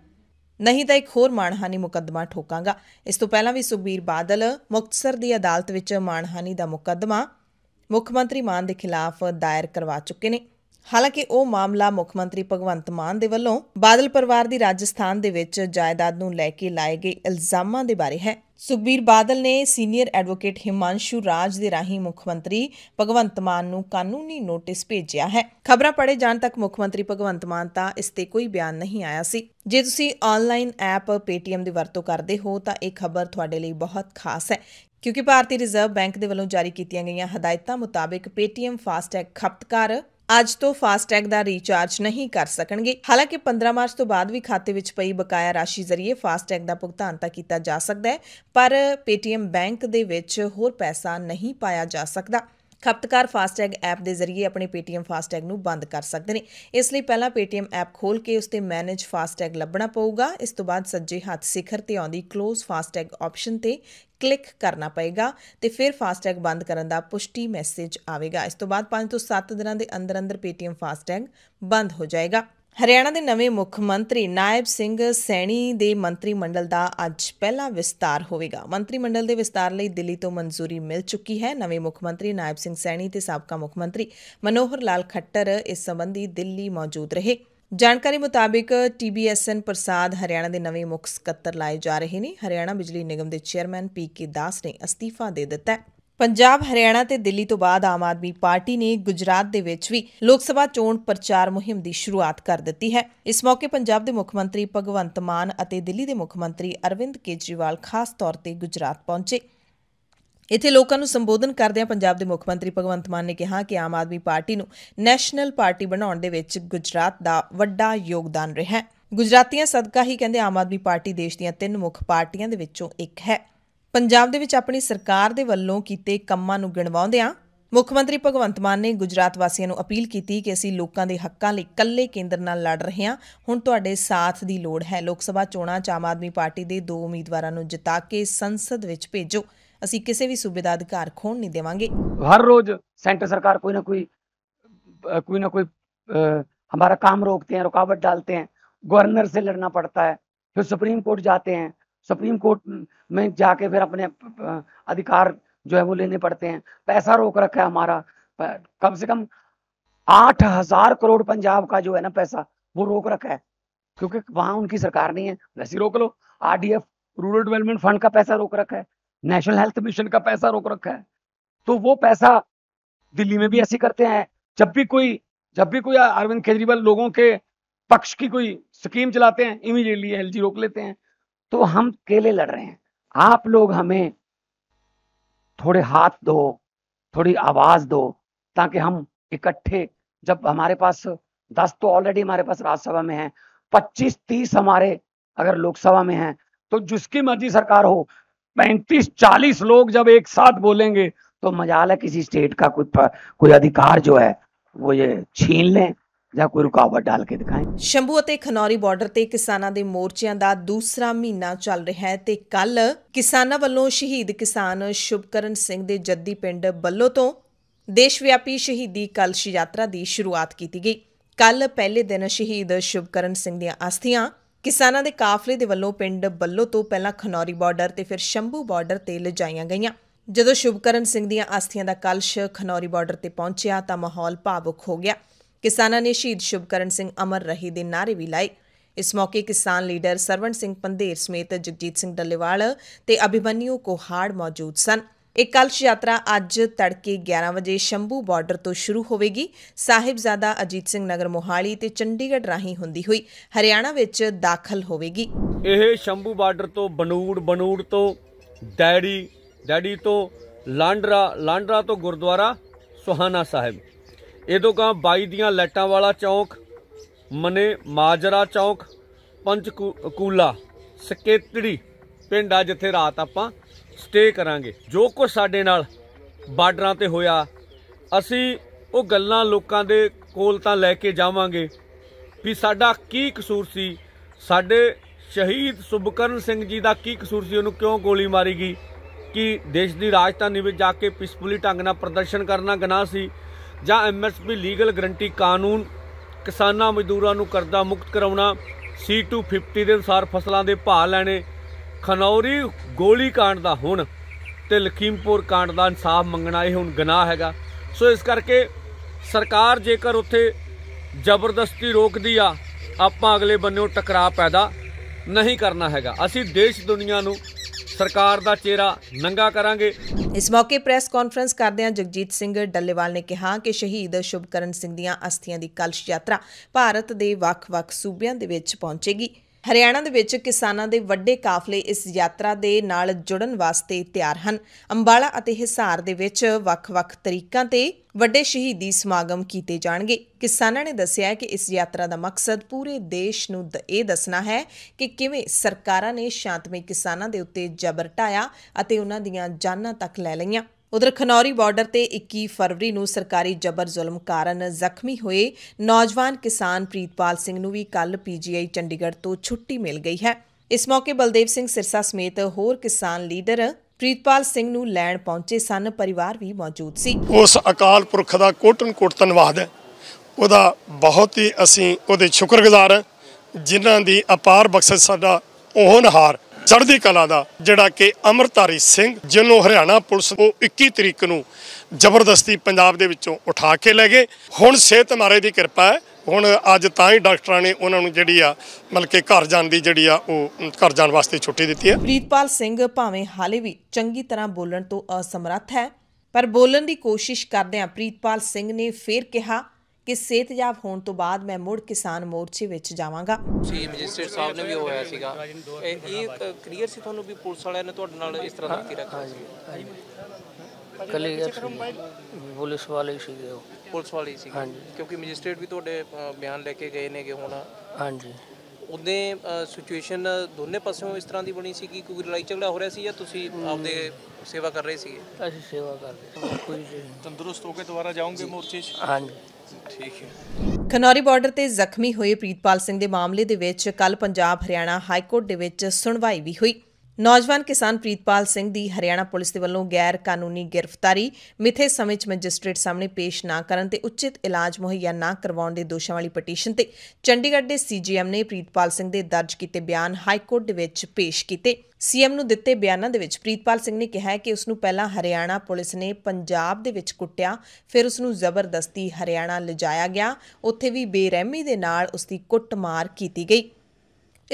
ਨਹੀਂ ਤਾਂ ਇੱਕ ਹੋਰ ਮਾਨਹਾਨੀ ਮੁਕੱਦਮਾ ਠੋਕਾਂਗਾ ਇਸ ਤੋਂ ਪਹਿਲਾਂ ਵੀ ਸੁਖਬੀਰ ਬਾਦਲ ਮੁਕਤਸਰ ਦੀ ਅਦਾਲਤ ਵਿੱਚ ਮਾਨਹਾਨੀ ਦਾ ਮੁਕੱਦਮਾ ਮੁੱਖ ਮੰਤਰੀ ਮਾਨ ਦੇ ਖਿਲਾਫ ਦਾਇਰ ਕਰਵਾ ਚੁੱਕੇ ਨੇ ਹਾਲਾਂਕਿ ਉਹ ਮਾਮਲਾ ਮੁੱਖ ਮੰਤਰੀ ਭਗਵੰਤ ਮਾਨ ਦੇ ਵੱਲੋਂ ਬਾਦਲ ਪਰਿਵਾਰ ਦੀ ਰਾਜਸਥਾਨ ਦੇ ਵਿੱਚ ਜਾਇਦਾਦ ਨੂੰ ਲੈ ਕੇ ਲਾਏ ਗਏ ਇਲਜ਼ਾਮਾਂ ਦੇ ਬਾਰੇ ਹੈ ਸੁਖਬੀਰ ਬਾਦਲ ਨੇ ਸੀਨੀਅਰ ਐਡਵੋਕੇਟ ਹਿਮਾਂਸ਼ੂ ਰਾਜ ਦੇ ਰਾਹੀਂ ਮੁੱਖ ਮੰਤਰੀ ਭਗਵੰਤ ਮਾਨ ਨੂੰ ਕਾਨੂੰਨੀ ਨੋਟਿਸ ਭੇਜਿਆ ਹੈ ਖਬਰਾਂ ਪੜੇ ਜਾਣ ਤੱਕ ਮੁੱਖ ਮੰਤਰੀ ਭਗਵੰਤ ਮਾਨ ਤਾਂ ਇਸ ਤੇ ਕੋਈ ਬਿਆਨ ਨਹੀਂ ਆਇਆ ਸੀ ਜੇ ਤੁਸੀਂ ਆਨਲਾਈਨ ਐਪ Paytm ਦੀ ਵਰਤੋਂ ਕਰਦੇ ਹੋ ਤਾਂ ਇਹ ਖਬਰ ਤੁਹਾਡੇ ਲਈ ਬਹੁਤ ਖਾਸ ਹੈ ਕਿਉਂਕਿ ਭਾਰਤੀ ਰਿਜ਼ਰਵ ਬੈਂਕ ਦੇ ਵੱਲੋਂ ਜਾਰੀ ਕੀਤੀਆਂ ਗਈਆਂ ਹਦਾਇਤਾਂ ਮੁਤਾਬਕ Paytm ਫਾਸਟੈਗ ਖਪਤਕਾਰ ਅੱਜ ਤੋਂ ਫਾਸਟੈਗ ਦਾ ਰੀਚਾਰਜ ਨਹੀਂ ਕਰ ਸਕਣਗੇ ਹਾਲਾਂਕਿ 15 ਮਾਰਚ ਤੋਂ ਬਾਅਦ ਵੀ ਖਾਤੇ ਵਿੱਚ ਪਈ ਬਕਾਇਆ ਰਾਸ਼ੀ ਜ਼ਰੀਏ ਫਾਸਟੈਗ ਦਾ ਭੁਗਤਾਨ ਤਾਂ ਕੀਤਾ ਜਾ ਸਕਦਾ ਹੈ ਪਰ ਪੇਟੀਐਮ ਬੈਂਕ ਦੇ ਵਿੱਚ ਹੋਰ ਪੈਸਾ ਨਹੀਂ ਪਾਇਆ ਜਾ ਸਕਦਾ ਖਪਤਕਾਰ ਫਾਸਟੈਗ ਐਪ ਦੇ ਜ਼ਰੀਏ ਆਪਣੇ Paytm ਫਾਸਟੈਗ ਨੂੰ ਬੰਦ ਕਰ ਸਕਦੇ ਨੇ ਇਸ ਲਈ ਪਹਿਲਾਂ Paytm ਐਪ ਖੋਲ ਕੇ ਉਸ ਤੇ ਮੈਨੇਜ ਫਾਸਟੈਗ ਲੱਭਣਾ ਪਊਗਾ ਇਸ ਤੋਂ ਬਾਅਦ ਸੱਜੇ ਹੱਥ ਸਿਖਰ ਤੇ ਆਉਂਦੀ ক্লোਜ਼ ਫਾਸਟੈਗ ਆਪਸ਼ਨ ਤੇ ਕਲਿੱਕ ਕਰਨਾ ਪਏਗਾ ਤੇ ਫਿਰ ਫਾਸਟੈਗ ਬੰਦ ਕਰਨ ਦਾ ਪੁਸ਼ਟੀ ਮੈਸੇਜ ਆਵੇਗਾ ਇਸ ਤੋਂ ਬਾਅਦ 5 ਤੋਂ 7 ਦਿਨਾਂ ਦੇ ਅੰਦਰ ਅੰਦਰ Paytm ਫਾਸਟੈਗ ਬੰਦ ਹੋ ਜਾਏਗਾ ਹਰਿਆਣਾ ਦੇ ਨਵੇਂ ਮੁੱਖ ਮੰਤਰੀ ਨਾਇਬ ਸਿੰਘ ਸੈਣੀ ਦੇ ਮੰਤਰੀ ਮੰਡਲ ਦਾ ਅੱਜ ਪਹਿਲਾ ਵਿਸਤਾਰ ਹੋਵੇਗਾ ਮੰਤਰੀ ਮੰਡਲ ਦੇ ਵਿਸਤਾਰ ਲਈ ਦਿੱਲੀ ਤੋਂ ਮਨਜ਼ੂਰੀ ਮਿਲ ਚੁੱਕੀ ਹੈ ਨਵੇਂ ਮੁੱਖ ਮੰਤਰੀ ਨਾਇਬ ਸਿੰਘ ਸੈਣੀ ਤੇ ਸਾਬਕਾ ਮੁੱਖ ਮੰਤਰੀ ਮਨੋਹਰ ਲਾਲ ਖੱਟਰ ਇਸ ਸੰਬੰਧੀ ਦਿੱਲੀ ਮੌਜੂਦ ਰਹੇ ਜਾਣਕਾਰੀ ਮੁਤਾਬਿਕ ਟੀਬੀਐਸਐਨ ਪ੍ਰਸਾਦ ਹਰਿਆਣਾ ਦੇ ਨਵੇਂ ਮੁੱਖ ਸਕੱਤਰ ਲਾਏ ਜਾ ਰਹੇ ਨੇ ਹਰਿਆਣਾ ਬਿਜਲੀ ਨਿਗਮ ਦੇ ਚੇਅਰਮੈਨ ਪੀਕੇ ਦਾਸ ਨੇ ਅਸਤੀਫਾ ਦੇ ਦਿੱਤਾ ਪੰਜਾਬ ਹਰਿਆਣਾ ਤੇ ਦਿੱਲੀ ਤੋਂ ਬਾਅਦ ਆਮ ਆਦਮੀ ਪਾਰਟੀ ਨੇ ਗੁਜਰਾਤ ਦੇ ਵਿੱਚ ਵੀ ਲੋਕ ਸਭਾ ਚੋਣ ਪ੍ਰਚਾਰ ਮੁਹਿੰਮ ਦੀ ਸ਼ੁਰੂਆਤ ਕਰ ਦਿੱਤੀ ਹੈ ਇਸ ਮੌਕੇ ਪੰਜਾਬ ਦੇ ਮੁੱਖ ਮੰਤਰੀ ਭਗਵੰਤ ਮਾਨ ਅਤੇ ਦਿੱਲੀ ਦੇ ਮੁੱਖ ਮੰਤਰੀ ਅਰਵਿੰਦ ਕੇਜਰੀਵਾਲ ਖਾਸ ਤੌਰ ਤੇ ਗੁਜਰਾਤ ਪਹੁੰਚੇ ਇਥੇ ਲੋਕਾਂ ਨੂੰ ਸੰਬੋਧਨ ਕਰਦਿਆਂ ਪੰਜਾਬ ਦੇ ਮੁੱਖ ਮੰਤਰੀ ਭਗਵੰਤ ਮਾਨ ਨੇ ਕਿਹਾ ਕਿ ਆਮ ਆਦਮੀ ਪਾਰਟੀ ਨੂੰ ਨੈਸ਼ਨਲ ਪਾਰਟੀ ਬਣਾਉਣ ਦੇ ਵਿੱਚ ਗੁਜਰਾਤ ਦਾ ਵੱਡਾ ਯੋਗਦਾਨ ਰਿਹਾ ਹੈ ਗੁਜਰਾਤੀਆਂ ਸਦਕਾ ਹੀ ਕਹਿੰਦੇ ਆਮ ਆਦਮੀ ਪਾਰਟੀ ਦੇਸ਼ ਦੀਆਂ ਤਿੰਨ ਮੁੱਖ ਪਾਰਟੀਆਂ ਦੇ ਵਿੱਚੋਂ ਇੱਕ ਹੈ ਪੰਜਾਬ ਦੇ ਵਿੱਚ ਆਪਣੀ ਸਰਕਾਰ ਦੇ ਵੱਲੋਂ ਕੀਤੇ ਕੰਮਾਂ ਨੂੰ ਗਿਣਵਾਉਂਦਿਆਂ ਮੁੱਖ ਮੰਤਰੀ ਭਗਵੰਤ ਮਾਨ ਨੇ ਗੁਜਰਾਤ ਵਾਸੀਆਂ ਨੂੰ ਅਪੀਲ ਕੀਤੀ ਕਿ ਅਸੀਂ ਲੋਕਾਂ ਦੇ ਹੱਕਾਂ ਲਈ ਇਕੱਲੇ ਕੇਂਦਰ ਨਾਲ ਲੜ ਰਹੇ ਹਾਂ ਹੁਣ ਤੁਹਾਡੇ ਸਾਥ ਦੀ ਲੋੜ ਹੈ ਲੋਕ ਸਭਾ ਚੋਣਾਂ 'ਚ ਆਮ ਆਦਮੀ ਪਾਰਟੀ ਦੇ ਦੋ ਉਮੀਦਵਾਰਾਂ ਨੂੰ ਜਿਤਾ ਕੇ ਸੰਸਦ ਵਿੱਚ ਭੇਜੋ ਅਸੀਂ किसी भी सूबे का अधिकार ਖੋਣ नहीं देवे हर रोज सेंटर सरकार कोई ना कोई कोई ना कोई हमारा काम रोकते हैं रुकावट डालते हैं गवर्नर से लड़ना पड़ता है फिर सुप्रीम कोर्ट जाते हैं सुप्रीम कोर्ट में जाके फिर अपने अधिकार जो है वो लेने पड़ते हैं पैसा रोक रखा है हमारा कम से कम आठ हजार करोड़ पंजाब का जो है ना पैसा वो रोक रखा है क्योंकि वहां उनकी सरकार नहीं है वैसे रोक लो आरडीएफ रूरल डेवलपमेंट फंड का पैसा रोक रखा है नेशनल हेल्थ मिशन का पैसा रोक रखा है तो वो पैसा दिल्ली में भी ऐसे करते हैं जब भी कोई जब भी कोई अरविंद केजरीवाल लोगों के पक्ष की कोई स्कीम चलाते हैं इमीडिएटली एल रोक लेते हैं तो हम केले लड़ रहे हैं आप लोग हमें थोड़े हाथ दो थोड़ी आवाज दो ताकि हम इकट्ठे जब हमारे पास दस तो ऑलरेडी हमारे पास राज्यसभा में है पच्चीस तीस हमारे अगर लोकसभा में है तो जिसकी मर्जी सरकार हो पैंतीस चालीस लोग जब एक साथ बोलेंगे तो मजा है किसी स्टेट का कोई कोई अधिकार जो है वो ये छीन लें ਜਾਂ ਕੋਈ ਰੁਕਾਵਟ ਡਾਲ ਕੇ ਦਿਖਾਏ ਸ਼ੰਭੂ ਅਤੇ ਖਨੌਰੀ ਬਾਰਡਰ ਤੇ ਕਿਸਾਨਾਂ ਦੇ ਮੋਰਚਿਆਂ ਦਾ ਦੂਸਰਾ ਮਹੀਨਾ ਚੱਲ ਰਿਹਾ ਹੈ ਤੇ ਕੱਲ ਕਿਸਾਨਾਂ ਵੱਲੋਂ ਸ਼ਹੀਦ ਕਿਸਾਨ ਸ਼ੁਭਕਰਨ ਸਿੰਘ ਦੇ ਜੱਦੀ ਪਿੰਡ ਬੱਲੋ ਤੋਂ ਦੇਸ਼ ਵਿਆਪੀ ਸ਼ਹੀਦੀ ਕਲਸ਼ ਯਾਤਰਾ ਦੀ ਸ਼ੁਰੂਆਤ ਕੀਤੀ ਗਈ ਕੱਲ ਪਹਿਲੇ ਦਿਨ ਸ਼ਹੀਦ ਸ਼ੁਭਕਰਨ ਸਿੰਘ ਦੀਆਂ ਅਸਥੀਆਂ ਕਿਸਾਨਾਂ ਦੇ ਕਾਫਲੇ ਦੇ ਵੱਲੋਂ ਪਿੰਡ ਬੱਲੋ ਤੋਂ ਪਹਿਲਾਂ ਖਨੌਰੀ ਬਾਰਡਰ ਤੇ ਫਿਰ ਸ਼ੰਭੂ ਬਾਰਡਰ ਤੇ ਲਜਾਈਆਂ ਗਈਆਂ ਜਦੋਂ ਸ਼ੁਭਕਰਨ ਸਿੰਘ ਦੀਆਂ ਆਸਥੀਆਂ ਦਾ ਕਲਸ਼ ਖਨੌਰੀ ਬਾਰਡਰ ਤੇ ਪਹੁੰਚਿਆ ਤਾਂ ਮਾਹੌਲ ਭਾਵੁਕ ਹੋ ਗਿਆ ਕਿਸਾਨਾਂ ਨੇ ਸ਼ਹੀਦ ਸ਼ੁਭਕਰਨ ਸਿੰਘ ਅਮਰ ਰਹੀ ਦੇ ਨਾਰੇ ਵੀ ਲਾਏ ਇਸ ਮੌਕੇ ਕਿਸਾਨ ਲੀਡਰ ਸਰਵਣ ਸਿੰਘ ਪੰਧੇਰ ਸਮੇਤ ਜਗਜੀਤ ਸਿੰਘ ਡੱਲੇਵਾਲ ਤੇ ਅਭਿਮਨਿਓ ਕੋਹਾੜ ਮੌਜੂਦ ਸਨ ਇਹ ਕਲਸ਼ ਯਾਤਰਾ ਅੱਜ ਤੜਕੇ 11 ਵਜੇ ਸ਼ੰਭੂ ਬਾਰਡਰ ਤੋਂ ਸ਼ੁਰੂ ਹੋਵੇਗੀ ਸਾਹਿਬਜ਼ਾਦਾ ਅਜੀਤ ਸਿੰਘ ਨਗਰ ਮੋਹਾਲੀ ਤੇ ਚੰਡੀਗੜ੍ਹ ਰਾਹੀਂ ਹੁੰਦੀ ਹੋਈ ਹਰਿਆਣਾ ਵਿੱਚ ਦਾਖਲ ਹੋਵੇਗੀ ਇਹ ਸ਼ੰਭੂ ਬਾਰਡਰ ਤੋਂ ਬਨੂੜ ਬਨੂੜ ਤੋਂ ਡੈੜੀ ਡੈੜੀ ਤੋਂ ਲਾਂਡਰਾ ਲਾਂਡਰਾ ਤੋਂ ਗੁਰਦੁਆਰਾ ਸੁਹਾਨਾ ਸਾਹਿਬ ਤੋਂ ਕਾ 22 ਦੀਆਂ ਲੈਟਾਂ ਵਾਲਾ ਚੌਂਕ ਮਨੇ ਮਾਜਰਾ ਚੌਂਕ ਪੰਚਕੂਲਾ ਸਕੇਤੜੀ ਪਿੰਡ ਆ ਜਿੱਥੇ ਰਾਤ ਆਪਾਂ ਸਟੇ ਕਰਾਂਗੇ ਜੋ ਕੁਝ ਸਾਡੇ ਨਾਲ ਬਾਰਡਰਾਂ ਤੇ ਹੋਇਆ ਅਸੀਂ ਉਹ ਗੱਲਾਂ ਲੋਕਾਂ ਦੇ ਕੋਲ ਤਾਂ ਲੈ ਕੇ ਜਾਵਾਂਗੇ ਵੀ ਸਾਡਾ ਕੀ ਕਸੂਰ ਸੀ ਸਾਡੇ ਸ਼ਹੀਦ ਸੁਭਕਰਨ ਸਿੰਘ ਜੀ ਦਾ ਕੀ ਕਸੂਰ ਸੀ ਉਹਨੂੰ ਕਿਉਂ ਗੋਲੀ ਮਾਰੀ ਗਈ ਕਿ ਦੇਸ਼ ਦੀ ਰਾਜਧਾਨੀ ਵਿੱਚ ਜਾ ਕੇ ਪੀਸਫੁਲੀ ਢੰਗ ਨਾਲ ਪ੍ਰਦਰਸ਼ਨ ਕਰਨਾ ਗਨਾਹ ਸੀ ਜਾਂ ਐਮਐਸਪੀ ਲੀਗਲ ਗਰੰਟੀ ਕਾਨੂੰਨ ਕਿਸਾਨਾਂ ਮਜ਼ਦੂਰਾਂ ਨੂੰ ਕਰਜ਼ਾ ਮੁਕਤ ਕਰਾਉਣਾ ਸੀ 250 ਦੇ ਅਨੁਸਾਰ ਫਸਲਾਂ ਦੇ ਭਾਅ ਲੈਣੇ ਖਨੌਰੀ ਗੋਲੀ ਕਾਂਡ ਦਾ ਹੁਣ ਤੇ ਲਖੀਮਪੁਰ ਕਾਂਡ ਦਾ ਇਨਸਾਫ ਮੰਗਣਾ ਇਹ ਹੁਣ ਗਨਾਹ ਹੈਗਾ ਸੋ ਇਸ ਕਰਕੇ ਸਰਕਾਰ ਜੇਕਰ ਉੱਥੇ ਜ਼ਬਰਦਸਤੀ ਰੋਕਦੀ ਆ ਆਪਾਂ ਅਗਲੇ ਬੰਨੇੋਂ ਟਕਰਾਅ ਪੈਦਾ ਨਹੀਂ ਕਰਨਾ ਹੈਗਾ ਅਸੀਂ ਦੇਸ਼ ਦੁਨੀਆ ਨੂੰ ਸਰਕਾਰ ਦਾ ਚਿਹਰਾ ਨੰਗਾ ਕਰਾਂਗੇ ਇਸ ਮੌਕੇ ਪ੍ਰੈਸ ਕਾਨਫਰੰਸ ਕਰਦਿਆਂ ਜਗਜੀਤ ਸਿੰਘ ਡੱਲੇਵਾਲ ਨੇ ਕਿਹਾ ਕਿ ਸ਼ਹੀਦ ਸ਼ੁਭਕਰਨ ਸਿੰਘ ਦੀਆਂ ਅਸਥੀਆਂ ਦੀ ਕਲਸ਼ ਯਾਤਰਾ ਭਾਰਤ ਦੇ ਵੱਖ-ਵੱਖ ਸੂਬਿਆਂ ਦੇ ਵਿੱਚ ਪਹੁੰਚੇਗੀ ਹਰਿਆਣਾ ਦੇ ਵਿੱਚ ਕਿਸਾਨਾਂ ਦੇ ਵੱਡੇ ਕਾਫਲੇ ਇਸ ਯਾਤਰਾ ਦੇ ਨਾਲ ਜੁੜਨ ਵਾਸਤੇ ਤਿਆਰ ਹਨ ਅੰਬਾਲਾ ਅਤੇ ਹਿਸਾਰ ਦੇ ਵਿੱਚ ਵੱਖ-ਵੱਖ ਤਰੀਕਾਂ ਤੇ ਵੱਡੇ ਸ਼ਹੀਦੀ ਸਮਾਗਮ ਕੀਤੇ ਜਾਣਗੇ ਕਿਸਾਨਾਂ ਨੇ ਦੱਸਿਆ ਕਿ ਇਸ ਯਾਤਰਾ ਦਾ ਮਕਸਦ ਪੂਰੇ ਦੇਸ਼ ਨੂੰ ਇਹ ਦੱਸਣਾ ਹੈ ਕਿ ਕਿਵੇਂ ਸਰਕਾਰਾਂ ਨੇ ਸ਼ਾਂਤਮਈ ਕਿਸਾਨਾਂ ਦੇ ਉੱਤੇ ਜ਼ਬਰ ਢਾਇਆ ਅਤੇ ਉਹਨਾਂ ਦੀਆਂ ਜਾਨਾਂ ਤੱਕ ਲੈ ਲਈਆਂ ਉਧਰ ਖਨੌਰੀ ਬਾਰਡਰ ਤੇ 21 ਫਰਵਰੀ ਨੂੰ ਸਰਕਾਰੀ ਜਬਰ ਜ਼ੁਲਮ ਕਾਰਨ ਜ਼ਖਮੀ ਹੋਏ ਨੌਜਵਾਨ ਕਿਸਾਨ ਪ੍ਰੀਤਪਾਲ ਸਿੰਘ ਨੂੰ ਵੀ ਕੱਲ ਪੀਜੀਆਈ ਚੰਡੀਗੜ੍ਹ ਤੋਂ ਛੁੱਟੀ ਮਿਲ ਗਈ ਹੈ ਇਸ ਮੌਕੇ ਬਲਦੇਵ ਸਿੰਘ ਸਿਰਸਾ ਸਮੇਤ ਹੋਰ ਕਿਸਾਨ ਲੀਡਰ ਪ੍ਰੀਤਪਾਲ ਸਿੰਘ ਨੂੰ ਲੈਣ ਪਹੁੰਚੇ ਸਨ ਪਰਿਵਾਰ ਵੀ ਮੌਜੂਦ ਸੀ ਉਸ ਅਕਾਲ ਪੁਰਖ ਦਾ ਕੋਟਨ ਕੋਟ ਧੰਨਵਾਦ ਹੈ ਉਹਦਾ ਬਹੁਤ ਹੀ ਅਸੀਂ ਉਹਦੇ ਸ਼ੁਕਰਗੁਜ਼ਾਰ ਜਿਨ੍ਹਾਂ ਦੀ ਅਪਾਰ ਬਖਸ਼ਿਸ਼ ਸਾਡਾ ਉਹ ਚੜ੍ਹਦੀ ਕਲਾ ਦਾ ਜਿਹੜਾ ਕਿ ਅਮਰਤਾਰੀ ਸਿੰਘ ਜਿਹਨੂੰ ਹਰਿਆਣਾ ਪੁਲਿਸ ਉਹ 21 ਤਰੀਕ ਨੂੰ ਜ਼ਬਰਦਸਤੀ ਪੰਜਾਬ ਦੇ ਵਿੱਚੋਂ ਉਠਾ ਕੇ ਲੈ ਗਏ ਹੁਣ ਸਿਹਤ ਮਾਰੇ ਦੀ ਕਿਰਪਾ ਹੈ ਹੁਣ ਅੱਜ ਤਾਂ ਹੀ ਡਾਕਟਰਾਂ ਨੇ ਉਹਨਾਂ ਨੂੰ ਜਿਹੜੀ ਆ ਮਤਲਬ ਕਿ ਘਰ ਜਾਣ ਦੀ ਜਿਹੜੀ ਆ ਉਹ ਘਰ ਜਾਣ ਵਾਸਤੇ ਛੁੱਟੀ ਦਿੱਤੀ ਹੈ ਪ੍ਰੀਤਪਾਲ ਸਿੰਘ ਭਾਵੇਂ ਹਾਲੇ ਵੀ ਚੰਗੀ ਤਰ੍ਹਾਂ ਬੋਲਣ ਤੋਂ ਅਸਮਰੱਥ ਹੈ ਪਰ ਬੋਲਣ ਦੀ ਕੋਸ਼ਿਸ਼ ਕਰਦਿਆਂ ਪ੍ਰੀਤਪਾਲ ਸਿੰਘ ਨੇ ਫੇਰ ਕਿਹਾ ਕਿ ਸਿਹਤਯਾਬ ਹੋਣ ਤੋਂ ਬਾਅਦ ਮੈਂ ਮੁੜ ਕਿਸਾਨ ਮੋਰਚੇ ਵਿੱਚ ਜਾਵਾਂਗਾ ਜੀ ਮੈਜਿਸਟਰ ਸਾਹਿਬ ਨੇ ਵੀ ਹੋਇਆ ਸੀਗਾ ਇਹ ਕਲੀਅਰ ਸੀ ਤੁਹਾਨੂੰ ਵੀ ਪੁਲਿਸ ਵਾਲਿਆਂ ਨੇ ਤੁਹਾਡੇ ਨਾਲ ਇਸ ਤਰ੍ਹਾਂ ਕੀ ਰੱਖਿਆ ਸੀ ਕਲੀਅਰ ਪੁਲਿਸ ਵਾਲੇ ਸੀਗੇ ਉਹ ਪੁਲਿਸ ਵਾਲੇ ਸੀ ਕਿਉਂਕਿ ਮਜਿਸਟਰੇਟ ਵੀ ਤੁਹਾਡੇ ਬਿਆਨ ਲੈ ਕੇ ਗਏ ਨੇਗੇ ਹੁਣ ਹਾਂਜੀ ਉਹਦੇ ਸਿਚੁਏਸ਼ਨ ਦੋਨੇ ਪਾਸਿਓਂ ਇਸ ਤਰ੍ਹਾਂ ਦੀ ਬਣੀ ਸੀ ਕਿ ਕੋਈ ਲੜਾਈ ਝਗੜਾ ਹੋ ਰਿਹਾ ਸੀ ਜਾਂ ਤੁਸੀਂ ਆਪਦੇ ਸੇਵਾ ਕਰ ਰਹੇ ਸੀ ਅਸੀਂ ਸੇਵਾ ਕਰਦੇ ਕੋਈ ਤੰਦਰੁਸਤ ਹੋ ਕੇ ਦੁਬਾਰਾ ਜਾਓਗੇ ਮੋਰਚੇ 'ਚ ਹਾਂਜੀ ਠੀਕ ਹੈ ਖਨੌਰੀ ਬਾਰਡਰ ਤੇ ਜ਼ਖਮੀ ਹੋਏ ਪ੍ਰੀਤਪਾਲ ਸਿੰਘ ਦੇ ਮਾਮਲੇ ਦੇ ਵਿੱਚ ਕੱਲ ਪੰਜਾਬ ਹਰਿਆਣਾ ਹਾਈ ਕੋਰਟ ਦੇ ਵਿੱਚ ਸੁਣਵਾਈ ਵੀ ਹੋਈ ਨੌਜਵਾਨ ਕਿਸਾਨ ਪ੍ਰੀਤਪਾਲ ਸਿੰਘ ਦੀ ਹਰਿਆਣਾ ਪੁਲਿਸ ਦੇ ਵੱਲੋਂ ਗੈਰ ਕਾਨੂੰਨੀ ਗ੍ਰਿਫਤਾਰੀ ਮਿੱਥੇ ਸਮੇਂ 'ਚ ਮੈਜਿਸਟ੍ਰੇਟ ਸਾਹਮਣੇ ਪੇਸ਼ ਨਾ ਕਰਨ ਤੇ ਉਚਿਤ ਇਲਾਜ ਮੁਹੱਈਆ ਨਾ ਕਰਵਾਉਣ ਦੇ ਦੋਸ਼ਾਂ ਵਾਲੀ ਪਟੀਸ਼ਨ ਤੇ ਚੰਡੀਗੜ੍ਹ ਦੇ ਸੀਜੀਐਮ ਨੇ ਪ੍ਰੀਤਪਾਲ ਸਿੰਘ ਦੇ ਦਰਜ ਕੀਤੇ ਬਿਆਨ ਹਾਈ ਕੋਰਟ ਦੇ ਵਿੱਚ ਪੇਸ਼ ਕੀਤੇ ਸੀਐਮ ਨੂੰ ਦਿੱਤੇ ਬਿਆਨਾਂ ਦੇ ਵਿੱਚ ਪ੍ਰੀਤਪਾਲ ਸਿੰਘ ਨੇ ਕਿਹਾ ਕਿ ਉਸ ਨੂੰ ਪਹਿਲਾਂ ਹਰਿਆਣਾ ਪੁਲਿਸ ਨੇ ਪੰਜਾਬ ਦੇ ਵਿੱਚ ਕੁੱਟਿਆ ਫਿਰ ਉਸ ਨੂੰ ਜ਼ਬਰਦਸਤੀ ਹਰਿਆਣਾ ਲਿਜਾਇਆ ਗਿਆ ਉੱਥੇ ਵੀ ਬੇਰਹਿਮੀ ਦੇ ਨਾਲ ਉਸ ਦੀ ਕੁੱਟਮਾਰ ਕੀਤੀ ਗਈ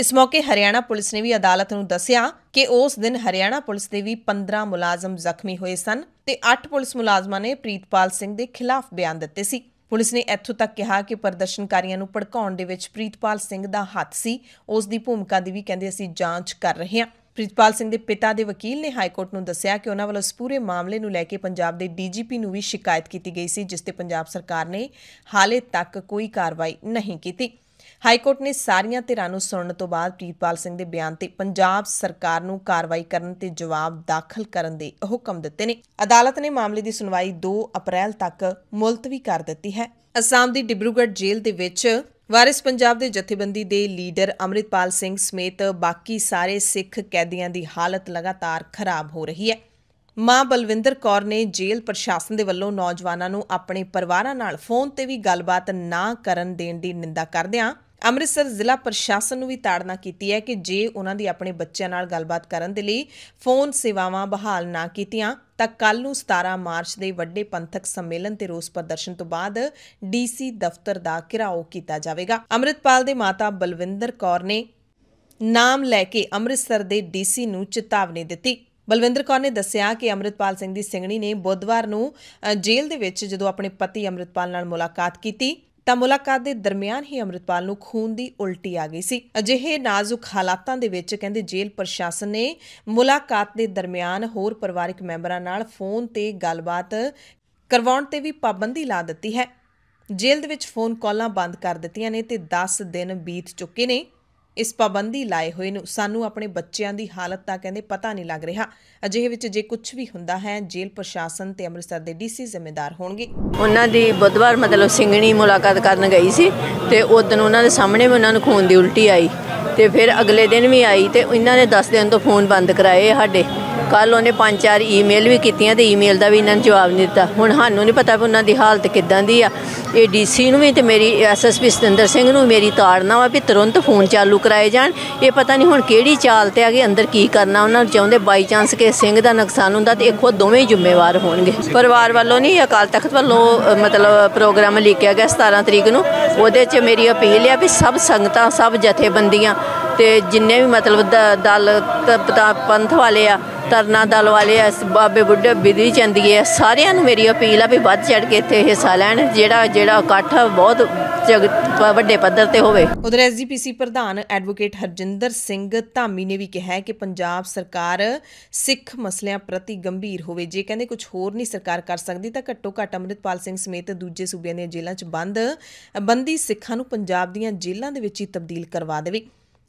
ਇਸ ਮੌਕੇ ਹਰਿਆਣਾ ਪੁਲਿਸ ਨੇ ਵੀ ਅਦਾਲਤ ਨੂੰ ਦੱਸਿਆ ਕਿ ਉਸ ਦਿਨ ਹਰਿਆਣਾ ਪੁਲਿਸ ਦੇ ਵੀ 15 ਮੁਲਾਜ਼ਮ ਜ਼ਖਮੀ ਹੋਏ ਸਨ ਤੇ 8 ਪੁਲਿਸ ਮੁਲਾਜ਼ਮਾਂ ਨੇ ਪ੍ਰੀਤਪਾਲ ਸਿੰਘ ਦੇ ਖਿਲਾਫ ਬਿਆਨ ਦਿੱਤੇ ਸੀ ਪੁਲਿਸ ਨੇ ਇੱਥੋਂ ਤੱਕ ਕਿਹਾ ਕਿ ਪ੍ਰਦਰਸ਼ਨਕਾਰੀਆਂ ਨੂੰ ਭੜਕਾਉਣ ਦੇ ਵਿੱਚ ਪ੍ਰੀਤਪਾਲ ਸਿੰਘ ਦਾ ਹੱਥ ਸੀ ਉਸ ਦੀ ਭੂਮਿਕਾ ਦੀ ਵੀ ਕਹਿੰਦੇ ਅਸੀਂ ਜਾਂਚ ਕਰ ਰਹੇ ਹਾਂ ਪ੍ਰੀਤਪਾਲ ਸਿੰਘ ਦੇ ਪਿਤਾ ਦੇ ਵਕੀਲ ਨੇ ਹਾਈ ਕੋਰਟ ਨੂੰ ਦੱਸਿਆ ਕਿ ਉਹਨਾਂ ਵੱਲੋਂ ਇਸ ਪੂਰੇ ਮਾਮਲੇ ਨੂੰ ਲੈ ਕੇ ਪੰਜਾਬ ਦੇ ਡੀਜੀਪੀ ਨੂੰ ਵੀ ਸ਼ਿਕਾਇਤ ਕੀਤੀ ਗਈ ਸੀ ਜਿਸ ਤੇ ਪੰਜਾਬ ਸਰਕਾਰ ਨੇ ਹਾਲੇ ਤੱਕ ਕੋਈ ਕਾਰਵਾਈ ਨਹੀਂ ਕੀਤੀ ਹਾਈ ਕੋਰਟ ਨੇ ਸਾਰੀਆਂ ਧਿਰਾਂ ਨੂੰ ਸੁਣਨ ਤੋਂ ਬਾਅਦ ਪ੍ਰੀਤਪਾਲ ਸਿੰਘ ਦੇ ਬਿਆਨ ਤੇ ਪੰਜਾਬ ਸਰਕਾਰ ਨੂੰ ਕਾਰਵਾਈ ਕਰਨ ਤੇ ਜਵਾਬ ਦਾਖਲ ਕਰਨ ਦੇ ਹੁਕਮ ਦਿੱਤੇ ਨੇ ਅਦਾਲਤ ਨੇ ਮਾਮਲੇ ਦੀ ਸੁਣਵਾਈ 2 ਅਪ੍ਰੈਲ ਤੱਕ ਮੁਲਤਵੀ ਕਰ ਦਿੱਤੀ ਹੈ ਅਸਾਮ ਦੀ ਡਿਬਰੂਗੜ੍ਹ ਜੇਲ੍ਹ ਦੇ ਵਿੱਚ ਵਾਰਿਸ ਪੰਜਾਬ ਦੇ ਜਥੇਬੰਦੀ ਦੇ ਲੀਡਰ ਅਮਰਿਤਪਾਲ ਸਿੰਘ ਸਮੇਤ ਬਾਕੀ ਸਾਰੇ ਸਿੱਖ ਕੈਦੀਆਂ ਦੀ ਹਾਲਤ ਲਗਾਤਾਰ ਖਰਾਬ ਹੋ ਰਹੀ ਹੈ ਮਾਂ ਬਲਵਿੰਦਰ ਕੌਰ ਨੇ ਜੇਲ੍ਹ ਪ੍ਰਸ਼ਾਸਨ ਦੇ ਵੱਲੋਂ ਨੌਜਵਾਨਾਂ ਨੂੰ ਆਪਣੇ ਪਰਿਵਾਰਾਂ ਨਾਲ ਫੋਨ ਤੇ ਵੀ ਗੱਲਬਾਤ ਨਾ ਕਰਨ ਦੇਣ ਦੀ ਨਿੰਦਾ ਕਰਦਿਆਂ ਅੰਮ੍ਰਿਤਸਰ ਜ਼ਿਲ੍ਹਾ ਪ੍ਰਸ਼ਾਸਨ ਨੂੰ ਵੀ ਤਾੜਨਾ ਕੀਤੀ ਹੈ ਕਿ ਜੇ ਉਹਨਾਂ ਦੀ ਆਪਣੇ ਬੱਚਿਆਂ ਨਾਲ ਗੱਲਬਾਤ ਕਰਨ ਦੇ ਲਈ ਫੋਨ ਸੇਵਾਵਾਂ ਬਹਾਲ ਨਾ ਕੀਤੀਆਂ ਤਾਂ ਕੱਲ ਨੂੰ 17 ਮਾਰਚ ਦੇ ਵੱਡੇ ਪੰਥਕ ਸੰਮੇਲਨ ਤੇ ਰੋਸ ਪ੍ਰਦਰਸ਼ਨ ਤੋਂ ਬਾਅਦ ਡੀਸੀ ਦਫ਼ਤਰ ਦਾ ਘਿਰਾਓ ਕੀਤਾ ਜਾਵੇਗਾ ਅੰਮ੍ਰਿਤਪਾਲ ਦੇ ਮਾਤਾ ਬਲਵਿੰਦਰ ਕੌਰ ਨੇ ਨਾਮ ਲੈ ਕੇ ਅੰਮ੍ਰਿਤਸਰ ਦੇ ਡੀਸੀ ਨੂੰ ਚੇਤਾਵਨੀ ਦਿੱਤੀ ਬਲਵਿੰਦਰ ਕੌਰ ਨੇ ਦੱਸਿਆ ਕਿ ਅਮਰਿਤਪਾਲ ਸਿੰਘ ਦੀ ਸਿੰਘਣੀ ਨੇ ਬੁੱਧਵਾਰ ਨੂੰ ਜੇਲ੍ਹ ਦੇ ਵਿੱਚ ਜਦੋਂ ਆਪਣੇ ਪਤੀ ਅਮਰਿਤਪਾਲ ਨਾਲ ਮੁਲਾਕਾਤ ਕੀਤੀ ਤਾਂ ਮੁਲਾਕਾਤ ਦੇ ਦਰਮਿਆਨ ਹੀ ਅਮਰਿਤਪਾਲ ਨੂੰ ਖੂਨ ਦੀ ਉਲਟੀ ਆ ਗਈ ਸੀ ਅਜਿਹੇ ਨਾਜ਼ੁਕ ਹਾਲਾਤਾਂ ਦੇ ਵਿੱਚ ਕਹਿੰਦੇ ਜੇਲ੍ਹ ਪ੍ਰਸ਼ਾਸਨ ਨੇ ਮੁਲਾਕਾਤ ਦੇ ਦਰਮਿਆਨ ਹੋਰ ਪਰਿਵਾਰਕ ਮੈਂਬਰਾਂ ਨਾਲ ਫੋਨ ਤੇ ਗੱਲਬਾਤ ਕਰਵਾਉਣ ਤੇ ਵੀ ਪਾਬੰਦੀ ਲਾ ਦਿੱਤੀ ਹੈ ਜੇਲ੍ਹ ਦੇ ਵਿੱਚ ਫੋਨ ਕਾਲਾਂ ਬੰਦ ਕਰ ਦਿੱਤੀਆਂ ਨੇ ਤੇ 10 ਦਿਨ ਬੀਤ ਚੁੱਕੇ ਨੇ ਇਸ ਪਾਬੰਦੀ ਲਾਏ ਹੋਏ ਨੂੰ ਸਾਨੂੰ ਆਪਣੇ ਬੱਚਿਆਂ ਦੀ ਹਾਲਤ ਤਾਂ ਕਹਿੰਦੇ ਪਤਾ ਨਹੀਂ ਲੱਗ ਰਿਹਾ ਅਜਿਹੇ ਵਿੱਚ ਜੇ ਕੁਝ ਵੀ ਹੁੰਦਾ ਹੈ ਜੇਲ੍ਹ ਪ੍ਰਸ਼ਾਸਨ ਤੇ ਅੰਮ੍ਰਿਤਸਰ ਦੇ ਡੀਸੀ ਜ਼ਿੰਮੇਦਾਰ ਹੋਣਗੇ ਉਹਨਾਂ ਦੀ ਬੁੱਧਵਾਰ ਮਤਲਬ ਸਿੰਘਣੀ ਮੁਲਾਕਾਤ ਕਰਨ ਗਈ ਸੀ ਤੇ ਦਿਨ ਉਹਨਾਂ ਦੇ ਸਾਹਮਣੇ ਵੀ ਉਹਨਾਂ ਨੂੰ ਖੂਨ ਦੀ ਉਲਟੀ ਆਈ ਤੇ ਫਿਰ ਅਗਲੇ ਦਿਨ ਵੀ ਆਈ ਤੇ ਇਹਨਾਂ ਨੇ 10 ਦਿਨ ਤੋਂ ਫੋਨ ਬੰਦ ਕਰਾਏ ਸਾਡੇ ਕੱਲ ਉਹਨੇ ਪੰਜ ਚਾਰ ਈਮੇਲ ਵੀ ਕੀਤੀਆਂ ਤੇ ਈਮੇਲ ਦਾ ਵੀ ਇਹਨਾਂ ਨੇ ਜਵਾਬ ਨਹੀਂ ਦਿੱਤਾ ਹੁਣ ਸਾਨੂੰ ਨਹੀਂ ਪਤਾ ਵੀ ਉਹਨਾਂ ਦੀ ਹਾਲਤ ਕਿੱਦਾਂ ਦੀ ਆ ਇਹ ਡੀਸੀ ਨੂੰ ਵੀ ਤੇ ਮੇਰੀ ਐਸਐਸਪੀ ਸਤਿੰਦਰ ਸਿੰਘ ਨੂੰ ਮੇਰੀ ਤਾੜਨਾ ਵਾ ਵੀ ਤੁਰੰਤ ਫੋਨ ਚਾਲੂ ਕਰਾਏ ਜਾਣ ਇਹ ਪਤਾ ਨਹੀਂ ਹੁਣ ਕਿਹੜੀ ਚਾਲ ਤੇ ਆ ਗਈ ਅੰਦਰ ਕੀ ਕਰਨਾ ਉਹਨਾਂ ਨੂੰ ਚਾਹੁੰਦੇ ਬਾਈ ਚਾਂਸ ਕਿ ਸਿੰਘ ਦਾ ਨੁਕਸਾਨ ਹੁੰਦਾ ਤੇ ਇੱਕੋ ਦੋਵੇਂ ਜ਼ਿੰਮੇਵਾਰ ਹੋਣਗੇ ਪਰਿਵਾਰ ਵੱਲੋਂ ਨਹੀਂ ਅਕਾਲ ਤਖਤ ਵੱਲੋਂ ਮਤਲਬ ਪ੍ਰੋਗਰਾਮ ਲਿਖਿਆ ਗਿਆ 17 ਤਰੀਕ ਨੂੰ ਉਹਦੇ 'ਚ ਮੇਰੀ ਅਪੀਲ ਹੈ ਵੀ ਸਭ ਸੰਗਤਾਂ ਸਭ ਜਥੇਬੰਦੀਆਂ ਤੇ ਜਿੰਨੇ ਵੀ ਮਤਲਬ ਦਲ ਪੰਥ ਵਾਲੇ ਆ ਤਰਨਾ ਦਲ ਵਾਲੇ ਆ ਬਾਬੇ ਬੁੱਢੇ ਬਿਧੀ ਚੰਦੀਏ ਸਾਰਿਆਂ ਨੂੰ ਮੇਰੀ ਅਪੀਲ ਆ ਵੀ ਵੱਧ ਚੜ ਕੇ ਇੱਥੇ ਹਿੱਸਾ ਲੈਣ ਜਿਹੜਾ ਜਿਹੜਾ ਇਕੱਠ ਬਹੁਤ ਵੱਡੇ ਪੱਧਰ ਤੇ ਹੋਵੇ ਉਧਰ ਐਸਜੀਪੀਸੀ ਪ੍ਰਧਾਨ ਐਡਵੋਕੇਟ ਹਰਜਿੰਦਰ ਸਿੰਘ ਧਾਮੀ ਨੇ ਵੀ ਕਿਹਾ ਹੈ ਕਿ ਪੰਜਾਬ ਸਰਕਾਰ ਸਿੱਖ ਮਸਲਿਆਂ ਪ੍ਰਤੀ ਗੰਭੀਰ ਹੋਵੇ ਜੇ ਕਹਿੰਦੇ ਕੁਝ ਹੋਰ ਨਹੀਂ ਸਰਕਾਰ ਕਰ ਸਕਦੀ ਤਾਂ ਘੱਟੋ ਘੱਟ ਅਮਰਿਤਪਾਲ ਸਿੰਘ ਸਮੇਤ ਦੂਜੇ ਸੂਬਿਆਂ ਦੀਆਂ ਜੇਲ੍ਹਾਂ 'ਚ ਬੰਦ ਬੰਦੀ ਸਿੱਖਾਂ ਨੂੰ ਪੰਜਾਬ ਦੀਆਂ ਜੇਲ੍ਹਾਂ ਦੇ ਵਿੱਚ ਹੀ ਤਬਦੀਲ ਕਰਵਾ ਦੇਵੇ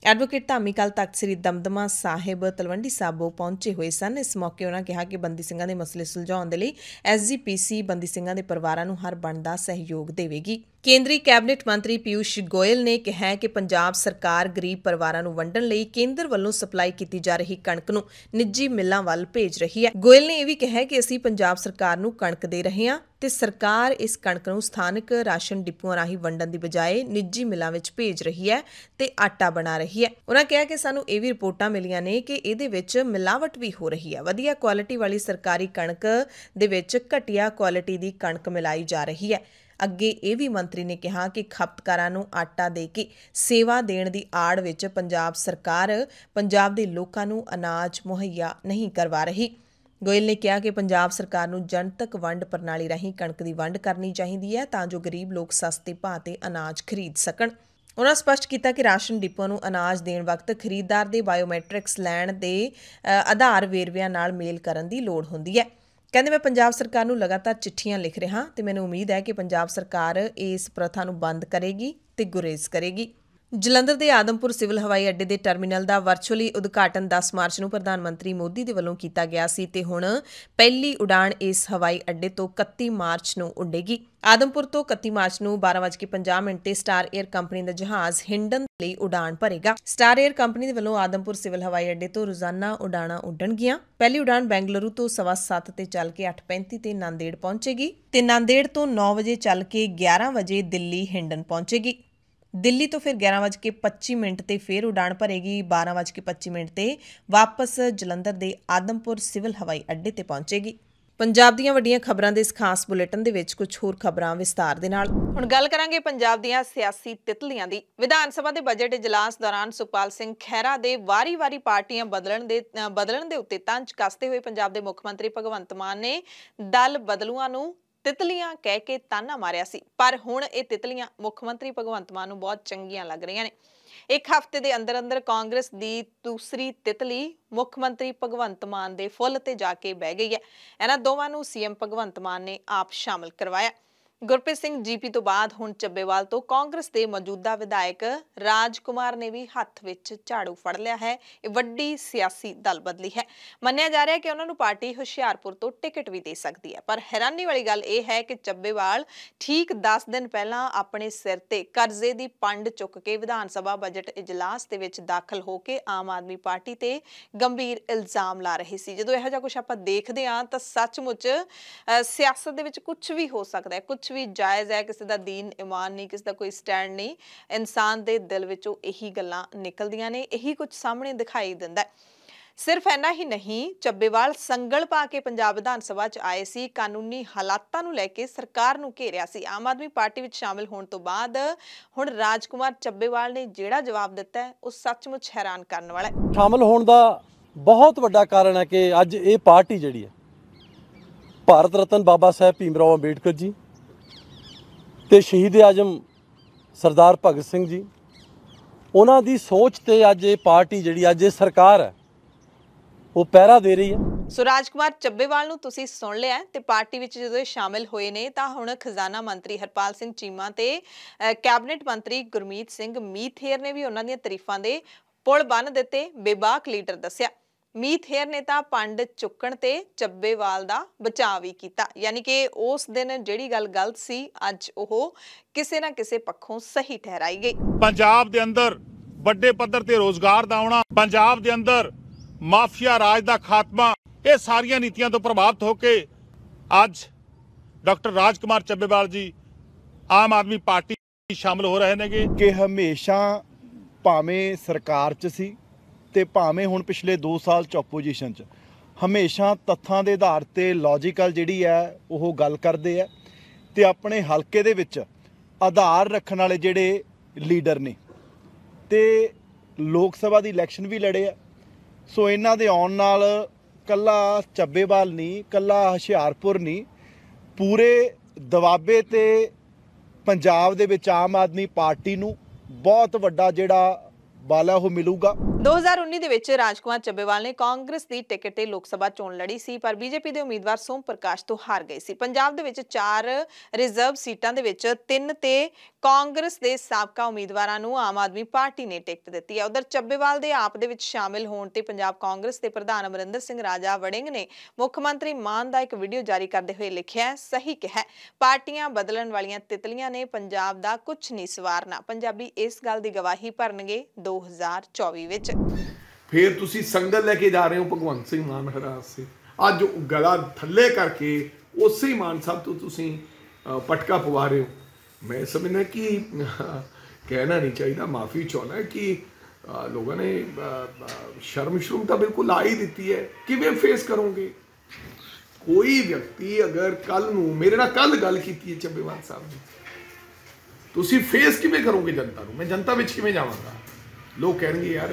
ਐਡਵੋਕੇਟ ਧਾਮੀ ਤਖਤ ਸ੍ਰੀ ਦਮਦਮਾ ਸਾਹਿਬ ਤਲਵੰਡੀ ਸਾਬੋ ਪਹੁੰਚੇ ਹੋਏ ਸਨ ਇਸ ਮੌਕੇ ਉਹਨਾਂ ਕਿਹਾ ਕਿ ਬੰਦੀ ਸਿੰਘਾਂ ਦੇ ਮਸਲੇ ਸੁਲਝਾਉਣ ਦੇ ਲਈ ਐਸਜੀਪੀਸੀ ਬੰਦੀ ਸਿੰਘਾਂ ਦੇ ਪਰਿਵਾਰਾਂ ਨੂੰ ਹਰ ਬਣਦਾ ਸਹਿਯੋਗ ਦੇਵੇਗੀ ਕੇਂਦਰੀ ਕੈਬਨਿਟ ਮੰਤਰੀ ਪਿਊਸ਼ ਗੋਇਲ ਨੇ ਕਿਹਾ ਕਿ ਪੰਜਾਬ ਸਰਕਾਰ ਗਰੀਬ ਪਰਿਵਾਰਾਂ ਨੂੰ ਵੰਡਣ ਲਈ ਕੇਂਦਰ ਵੱਲੋਂ ਸਪਲਾਈ ਕੀਤੀ ਜਾ ਰਹੀ ਕਣਕ ਨੂੰ ਨਿੱਜੀ ਮਿੱਲਾਂ ਵੱਲ ਭੇਜ ਰਹੀ ਹੈ ਗੋਇਲ ਨੇ ਇਹ ਵੀ ਕਿਹਾ ਕਿ ਅਸੀਂ ਪੰਜਾਬ ਸਰਕਾਰ ਨੂੰ ਕਣਕ ਦੇ ਰਹੇ ਹਾਂ ਤੇ ਸਰਕਾਰ ਇਸ ਕਣਕ ਨੂੰ ਸਥਾਨਕ ਰਾਸ਼ਨ ਡਿਪੂਆਂ ਰਾਹੀਂ ਵੰਡਣ ਦੀ ਬਜਾਏ ਨਿੱਜੀ ਮਿੱਲਾਂ ਵਿੱਚ ਭੇਜ ਰਹੀ ਹੈ ਤੇ ਆਟਾ ਬਣਾ ਰਹੀ ਹੈ ਉਹਨਾਂ ਕਿਹਾ ਕਿ ਸਾਨੂੰ ਇਹ ਵੀ ਰਿਪੋਰਟਾਂ ਮਿਲੀਆਂ ਨੇ ਕਿ ਇਹਦੇ ਵਿੱਚ ਮਿਲਾਵਟ ਵੀ ਹੋ ਰਹੀ ਹੈ ਵਧੀਆ ਕੁਆਲਿਟੀ ਵਾਲੀ ਸਰਕਾਰੀ ਕਣਕ ਦੇ ਵਿੱਚ ਘਟੀਆ ਕੁਆਲਿਟੀ ਦੀ ਕਣਕ ਮਿਲਾਈ ਜਾ ਰਹੀ ਹੈ ਅੱਗੇ ਇਹ ਵੀ ਮੰਤਰੀ ਨੇ ਕਿਹਾ ਕਿ ਖਪਤਕਾਰਾਂ ਨੂੰ ਆਟਾ ਦੇ ਕੇ ਸੇਵਾ ਦੇਣ ਦੀ ਆੜ ਵਿੱਚ ਪੰਜਾਬ ਸਰਕਾਰ ਪੰਜਾਬ ਦੇ ਲੋਕਾਂ ਨੂੰ ਅਨਾਜ ਮੁਹੱਈਆ ਨਹੀਂ ਕਰਵਾ ਰਹੀ ਗੋਇਲ ਨੇ ਕਿਹਾ ਕਿ ਪੰਜਾਬ ਸਰਕਾਰ ਨੂੰ ਜਨਤਕ ਵੰਡ ਪ੍ਰਣਾਲੀ ਰਾਹੀਂ ਕਣਕ ਦੀ ਵੰਡ ਕਰਨੀ ਚਾਹੀਦੀ ਹੈ ਤਾਂ ਜੋ ਗਰੀਬ ਲੋਕ ਸਸਤੇ ਭਾਅ ਤੇ ਅਨਾਜ ਖਰੀਦ ਸਕਣ ਉਹਨਾਂ ਸਪਸ਼ਟ ਕੀਤਾ ਕਿ ਰਾਸ਼ਨ ਡਿਪੋ ਨੂੰ ਅਨਾਜ ਦੇਣ ਵਕਤ ਖਰੀਦਦਾਰ ਦੇ ਬਾਇਓਮੈਟ੍ਰਿਕਸ ਲੈਣ ਦੇ ਆਧਾਰ ਵੇਰਵਿਆਂ ਨਾਲ ਮੇਲ ਕਰਨ ਦੀ ਲੋੜ ਹੁੰਦੀ ਹੈ ਕਹਿੰਦੇ ਮੈਂ ਪੰਜਾਬ ਸਰਕਾਰ ਨੂੰ ਲਗਾਤਾਰ ਚਿੱਠੀਆਂ ਲਿਖ ਰਿਹਾ ਤੇ ਮੈਨੂੰ ਉਮੀਦ ਹੈ ਕਿ ਪੰਜਾਬ ਸਰਕਾਰ ਇਸ ਪ੍ਰਥਾ ਨੂੰ ਬੰਦ ਕਰੇਗੀ ਤੇ ਗੁਰੇਜ਼ ਕਰੇਗੀ ਜਲੰਧਰ ਦੇ ਆਦਮਪੁਰ ਸਿਵਲ ਹਵਾਈ ਅੱਡੇ ਦੇ ਟਰਮੀਨਲ ਦਾ ਵਰਚੁਅਲੀ ਉਦਘਾਟਨ 10 ਮਾਰਚ ਨੂੰ ਪ੍ਰਧਾਨ ਮੰਤਰੀ ਮੋਦੀ ਦੇ ਵੱਲੋਂ ਕੀਤਾ ਗਿਆ ਸੀ ਤੇ ਹੁਣ ਪਹਿਲੀ ਉਡਾਣ ਇਸ ਹਵਾਈ ਅੱਡੇ ਤੋਂ 31 ਮਾਰਚ ਨੂੰ ਉੱਡੇਗੀ ਆਦਮਪੁਰ ਤੋਂ 31 ਮਾਰਚ ਨੂੰ 12:50 ਮਿੰਟ ਤੇ ਸਟਾਰ 에ਅਰ ਕੰਪਨੀ ਦਾ ਜਹਾਜ਼ ਹਿੰਡਨ ਲਈ ਉਡਾਣ ਭਰੇਗਾ ਸਟਾਰ 에ਅਰ ਕੰਪਨੀ ਦੇ ਵੱਲੋਂ ਆਦਮਪੁਰ ਸਿਵਲ ਹਵਾਈ ਅੱਡੇ ਤੋਂ ਰੋਜ਼ਾਨਾ ਉਡਾਣਾਂ ਉੱਡਣਗੀਆਂ ਪਹਿਲੀ ਉਡਾਣ ਬੈਂਗਲੁਰੂ ਤੋਂ 7:30 ਤੇ ਚੱਲ ਕੇ 8:35 ਤੇ ਨਾਂਦੇੜ ਪਹੁੰਚੇਗੀ ਤੇ ਨਾਂਦੇੜ ਤੋਂ 9 ਵਜੇ ਚੱਲ ਕੇ 11 ਵਜੇ ਦਿੱਲੀ ਹਿੰਡਨ ਪਹੁੰਚੇਗੀ ਦਿੱਲੀ ਤੋਂ ਫਿਰ 11:25 ਮਿੰਟ ਤੇ ਫਿਰ ਉਡਾਣ ਭਰੇਗੀ 12:25 ਮਿੰਟ ਤੇ ਵਾਪਸ ਜਲੰਧਰ ਦੇ ਆਦਮਪੁਰ ਸਿਵਲ ਹਵਾਈ ਅੱਡੇ ਤੇ ਪਹੁੰਚੇਗੀ ਪੰਜਾਬ ਦੀਆਂ ਵੱਡੀਆਂ ਖਬਰਾਂ ਦੇ ਇਸ ਖਾਸ ਬੁਲੇਟਿਨ ਦੇ ਵਿੱਚ ਕੁਝ ਹੋਰ ਖਬਰਾਂ ਵਿਸਤਾਰ ਦੇ ਨਾਲ ਹੁਣ ਗੱਲ ਕਰਾਂਗੇ ਪੰਜਾਬ ਦੀਆਂ ਸਿਆਸੀ ਤਿਤਲੀਆਂ ਦੀ ਵਿਧਾਨ ਸਭਾ ਦੇ ਬਜਟ ਇਜਲਾਸ ਦੌਰਾਨ ਸੁਪਾਲ ਸਿੰਘ ਖਹਿਰਾ ਦੇ ਵਾਰੀ-ਵਾਰੀ ਪਾਰਟੀਆਂ ਬਦਲਣ ਦੇ ਬਦਲਣ ਦੇ ਉੱਤੇ ਤੰਜ ਕੱਸਦੇ ਹੋਏ ਪੰਜਾਬ ਦੇ ਮੁੱਖ ਮੰਤਰੀ ਭਗਵੰਤ ਮਾਨ ਨੇ ਦਲ ਬਦਲੂਆਂ ਨੂੰ ਤਿਤਲੀਆਂ ਕਹਿ ਕੇ ਤਾਨਾ ਮਾਰਿਆ ਸੀ ਪਰ ਹੁਣ ਇਹ ਤਿਤਲੀਆਂ ਮੁੱਖ ਮੰਤਰੀ ਭਗਵੰਤ ਮਾਨ ਨੂੰ ਬਹੁਤ ਚੰਗੀਆਂ ਲੱਗ ਰਹੀਆਂ ਨੇ ਇੱਕ ਹਫ਼ਤੇ ਦੇ ਅੰਦਰ ਅੰਦਰ ਕਾਂਗਰਸ ਦੀ ਦੂਸਰੀ ਤਿਤਲੀ ਮੁੱਖ ਮੰਤਰੀ ਭਗਵੰਤ ਮਾਨ ਦੇ ਫੁੱਲ ਤੇ ਜਾ ਕੇ ਬਹਿ ਗਈ ਹੈ ਇਹਨਾਂ ਦੋਵਾਂ ਨੂੰ ਸੀਐਮ ਭਗਵੰਤ ਮਾਨ ਨੇ ਆਪ ਸ਼ਾਮਲ ਕਰਵਾਇਆ ਗੁਰਪ੍ਰੀਤ ਸਿੰਘ ਜੀਪੀ ਤੋਂ ਬਾਅਦ ਹੁਣ ਚੱਬੇਵਾਲ ਤੋਂ ਕਾਂਗਰਸ ਦੇ ਮੌਜੂਦਾ ਵਿਧਾਇਕ ਰਾਜਕੁਮਾਰ ਨੇ ਵੀ ਹੱਥ ਵਿੱਚ ਝਾੜੂ ਫੜ ਲਿਆ ਹੈ ਇਹ ਵੱਡੀ ਸਿਆਸੀ ਦਲ ਬਦਲੀ ਹੈ ਮੰਨਿਆ ਜਾ ਰਿਹਾ ਹੈ ਕਿ ਉਹਨਾਂ ਨੂੰ ਪਾਰਟੀ ਹੁਸ਼ਿਆਰਪੁਰ ਤੋਂ ਟਿਕਟ ਵੀ ਦੇ ਸਕਦੀ ਹੈ ਪਰ ਹੈਰਾਨੀ ਵਾਲੀ ਗੱਲ ਇਹ ਹੈ ਕਿ ਚੱਬੇਵਾਲ ਠੀਕ 10 ਦਿਨ ਪਹਿਲਾਂ ਆਪਣੇ ਸਿਰ ਤੇ ਕਰਜ਼ੇ ਦੀ ਪੰਡ ਚੁੱਕ ਕੇ ਵਿਧਾਨ ਸਭਾ ਬਜਟ ਇਜਲਾਸ ਦੇ ਵਿੱਚ ਦਾਖਲ ਹੋ ਕੇ ਆਮ ਆਦਮੀ ਪਾਰਟੀ ਤੇ ਗੰਭੀਰ ਇਲਜ਼ਾਮ ਲਾ ਰਹੇ ਸੀ ਜਦੋਂ ਇਹੋ ਜਿਹਾ ਕੁਝ ਆਪਾਂ ਦੇਖਦੇ ਹਾਂ ਤਾਂ ਸੱਚਮੁੱਚ ਸਿਆਸਤ ਦੇ ਵਿੱਚ ਕੁਝ ਵੀ ਹੋ ਸਕਦਾ ਹੈ ਕੁਝ ਕੁਝ ਵੀ ਜਾਇਜ਼ ਹੈ ਕਿਸੇ ਦਾ دین ਇਮਾਨ ਨਹੀਂ ਕਿਸੇ ਦਾ ਕੋਈ ਸਟੈਂਡ ਨਹੀਂ ਇਨਸਾਨ ਦੇ ਦਿਲ ਵਿੱਚੋਂ ਇਹੀ ਗੱਲਾਂ ਨਿਕਲਦੀਆਂ ਨੇ ਇਹੀ ਕੁਝ ਸਾਹਮਣੇ ਦਿਖਾਈ ਦਿੰਦਾ ਹੈ ਸਿਰਫ ਐਨਾ ਹੀ ਨਹੀਂ ਚੱਬੇਵਾਲ ਸੰਗਲ ਪਾ ਕੇ ਪੰਜਾਬ ਵਿਧਾਨ ਸਭਾ 'ਚ ਆਏ ਸੀ ਕਾਨੂੰਨੀ ਹਾਲਾਤਾਂ ਨੂੰ ਲੈ ਕੇ ਸਰਕਾਰ ਨੂੰ ਘੇਰਿਆ ਸੀ ਆਮ ਆਦਮੀ ਪਾਰਟੀ ਵਿੱਚ ਸ਼ਾਮਲ ਹੋਣ ਤੋਂ ਬਾਅਦ ਹੁਣ ਰਾਜਕੁਮਾਰ ਚੱਬੇਵਾਲ ਨੇ ਜਿਹੜਾ ਜਵਾਬ ਦਿੱਤਾ ਉਹ ਸੱਚਮੁੱਚ ਹੈਰਾਨ ਕਰਨ ਵਾਲਾ ਹੈ ਸ਼ਾਮਲ ਹੋਣ ਦਾ ਬਹੁਤ ਵੱਡਾ ਕਾਰਨ ਹੈ ਕਿ ਅੱਜ ਇਹ ਪਾਰਟੀ ਜਿਹੜੀ ਹੈ ਭਾਰਤ ਰਤਨ ਬਾਬਾ ਸਾਹਿਬ ਭੀਮਰਾਓ ਅੰਬੇਡਕਰ ਜੀ ਤੇ ਸ਼ਹੀਦ ਆਜਮ ਸਰਦਾਰ ਭਗਤ ਸਿੰਘ ਜੀ ਉਹਨਾਂ ਦੀ ਸੋਚ ਤੇ ਅੱਜ ਇਹ ਪਾਰਟੀ ਜਿਹੜੀ ਅੱਜ ਇਹ ਸਰਕਾਰ ਹੈ ਉਹ ਪਹਿਰਾ ਦੇ ਰਹੀ ਹੈ ਸੋ ਰਾਜਕੁਮਾਰ ਚੱਬੇਵਾਲ ਨੂੰ ਤੁਸੀਂ ਸੁਣ ਲਿਆ ਤੇ ਪਾਰਟੀ ਵਿੱਚ ਜਦੋਂ ਇਹ ਸ਼ਾਮਿਲ ਹੋਏ ਨੇ ਤਾਂ ਹੁਣ ਖਜ਼ਾਨਾ ਮੰਤਰੀ ਹਰਪਾਲ ਸਿੰਘ ਚੀਮਾ ਤੇ ਕੈਬਨਿਟ ਮੰਤਰੀ ਗੁਰਮੀਤ ਸਿੰਘ ਮੀਥੇਰ ਨੇ ਵੀ ਉਹਨਾਂ ਦੀਆਂ ਤਾਰੀਫਾਂ ਦੇ ਪੁਲ ਬੰਨ ਦਿੱਤੇ ਬੇਬਾਕ ਲੀਡਰ ਦੱਸਿਆ ਮੀਥੇਰ ਨੇ ਤਾਂ ਪੰਡ ਚੁੱਕਣ ਤੇ ਚੱਬੇਵਾਲ ਦਾ ਬਚਾਅ ਵੀ ਕੀਤਾ ਯਾਨੀ ਕਿ ਉਸ ਦਿਨ ਜਿਹੜੀ ਗੱਲ ਗਲਤ ਸੀ ਅੱਜ ਉਹ ਕਿਸੇ ਨਾ ਕਿਸੇ ਪੱਖੋਂ ਸਹੀ ਠਹਿਰਾਈ ਗਈ ਪੰਜਾਬ ਦੇ ਅੰਦਰ ਵੱਡੇ ਪੱਧਰ ਤੇ ਰੋਜ਼ਗਾਰ ਦਾ ਆਉਣਾ ਪੰਜਾਬ ਦੇ ਅੰਦਰ ਮਾਫੀਆ ਰਾਜ ਦਾ ਖਾਤਮਾ ਇਹ ਸਾਰੀਆਂ ਨੀਤੀਆਂ ਤੋਂ ਪ੍ਰਭਾਵਿਤ ਹੋ ਕੇ ਅੱਜ ਡਾਕਟਰ ਰਾਜਕੁਮਾਰ ਚੱਬੇਵਾਲ ਜੀ ਆਮ ਆਦਮੀ ਪਾਰਟੀ ਸ਼ਾਮਲ ਹੋ ਰਹੇ ਨੇਗੇ ਕਿ ਹਮੇਸ਼ਾ ਭਾਵੇਂ ਸਰਕਾਰ 'ਚ ਸੀ ਤੇ ਭਾਵੇਂ ਹੁਣ ਪਿਛਲੇ 2 ਸਾਲ ਚ ਆਪੋਜੀਸ਼ਨ ਚ ਹਮੇਸ਼ਾ ਤੱਥਾਂ ਦੇ ਆਧਾਰ ਤੇ ਲੌਜੀਕਲ ਜਿਹੜੀ ਹੈ ਉਹ ਗੱਲ ਕਰਦੇ ਆ ਤੇ ਆਪਣੇ ਹਲਕੇ ਦੇ ਵਿੱਚ ਆਧਾਰ ਰੱਖਣ ਵਾਲੇ ਜਿਹੜੇ ਲੀਡਰ ਨੇ ਤੇ ਲੋਕ ਸਭਾ ਦੀ ਇਲੈਕਸ਼ਨ ਵੀ ਲੜੇ ਆ ਸੋ ਇਹਨਾਂ ਦੇ ਆਉਣ ਨਾਲ ਕੱਲਾ ਚੱਬੇਵਾਲ ਨਹੀਂ ਕੱਲਾ ਹੁਸ਼ਿਆਰਪੁਰ ਨਹੀਂ ਪੂਰੇ ਦਵਾਬੇ ਤੇ ਪੰਜਾਬ ਦੇ ਵਿੱਚ ਆਮ ਆਦਮੀ ਪਾਰਟੀ ਨੂੰ ਬਹੁਤ ਵੱਡਾ ਜਿਹੜਾ ਬਾਲਾ ਉਹ ਮਿਲੂਗਾ 2019 ਦੇ ਵਿੱਚ ਰਾਜਕੁਮਾਰ ਚੱਬੇਵਾਲ ਨੇ ਕਾਂਗਰਸ ਦੀ ਟਿਕਟ ਤੇ ਲੋਕ ਸਭਾ ਚੋਣ ਲੜੀ ਸੀ ਪਰ ਬੀਜੇਪੀ ਦੇ ਉਮੀਦਵਾਰ ਸੋਮ ਪ੍ਰਕਾਸ਼ ਤੋਂ ਹਾਰ ਗਏ ਸੀ ਪੰਜਾਬ ਦੇ ਵਿੱਚ ਚਾਰ ਰਿਜ਼ਰਵ ਸੀਟਾਂ ਦੇ ਵਿੱਚ ਤਿੰਨ ਤੇ ਕਾਂਗਰਸ ਦੇ ਸਾਬਕਾ ਉਮੀਦਵਾਰਾਂ ਨੂੰ ਆਮ ਆਦਮੀ ਪਾਰਟੀ ਨੇ ਟਿਕਟ ਦਿੱਤੀ ਹੈ ਉਧਰ ਚੱਬੇਵਾਲ ਦੇ ਆਪ ਦੇ ਵਿੱਚ ਸ਼ਾਮਿਲ ਹੋਣ ਤੇ ਪੰਜਾਬ ਕਾਂਗਰਸ ਦੇ ਪ੍ਰਧਾਨ ਅਮਰਿੰਦਰ ਸਿੰਘ ਰਾਜਾ ਵੜਿੰਗ ਨੇ ਮੁੱਖ ਮੰਤਰੀ ਮਾਨ ਦਾ ਇੱਕ ਵੀਡੀਓ ਜਾਰੀ ਕਰਦੇ ਹੋਏ ਲਿਖਿਆ ਸਹੀ ਕਿਹਾ ਪਾਰਟੀਆਂ ਬਦਲਣ ਵਾਲੀਆਂ ਤਿਤਲੀਆਂ ਨੇ ਪੰਜਾਬ ਦਾ ਕੁਝ ਨਹੀਂ ਸਵਾਰਨਾ ਪੰਜਾਬੀ ਇਸ ਗੱਲ ਦੀ ਗਵਾਹੀ ਭਰਨਗੇ 2024 ਵਿੱਚ ਫੇਰ ਤੁਸੀਂ ਸੰਗਤ ਲੈ ਕੇ ਜਾ ਰਹੇ ਹੋ ਭਗਵੰਤ ਸਿੰਘ ਮਾਨ ਹਰਾਸ ਸੇ ਅੱਜ ਉਹ ਗਲਾ ਥੱਲੇ ਕਰਕੇ ਉਸੇ ਮਾਨ ਸਾਹਿਬ ਤੋਂ ਤੁਸੀਂ ਪਟਕਾ ਪਵਾ ਰਹੇ ਹੋ ਮੈਂ ਸਮਝਣਾ ਕਿ ਕਹਿਣਾ ਨਹੀਂ ਚਾਹੀਦਾ ਮਾਫੀ ਚਾਹਣਾ ਕਿ ਲੋਕਾਂ ਨੇ ਸ਼ਰਮ ਸ਼ਰਮ ਤਾਂ ਬਿਲਕੁਲ ਆ ਹੀ ਦਿੱਤੀ ਹੈ ਕਿਵੇਂ ਫੇਸ ਕਰੋਗੇ ਕੋਈ ਵਿਅਕਤੀ ਅਗਰ ਕੱਲ ਨੂੰ ਮੇਰੇ ਨਾਲ ਕੱਲ ਗੱਲ ਕੀਤੀ ਹੈ ਚੱਬੇਵਾਲ ਸਾਹਿਬ ਜੀ ਤੁਸੀਂ ਫੇਸ ਕਿਵੇਂ ਕਰੋਗੇ ਜਨਤਾ ਨੂੰ ਮੈਂ ਜਨਤਾ ਵਿੱਚ ਕਿਵੇਂ ਜਾਵਾਂਗਾ ਲੋਕ ਕਹਿਣਗੇ ਯਾਰ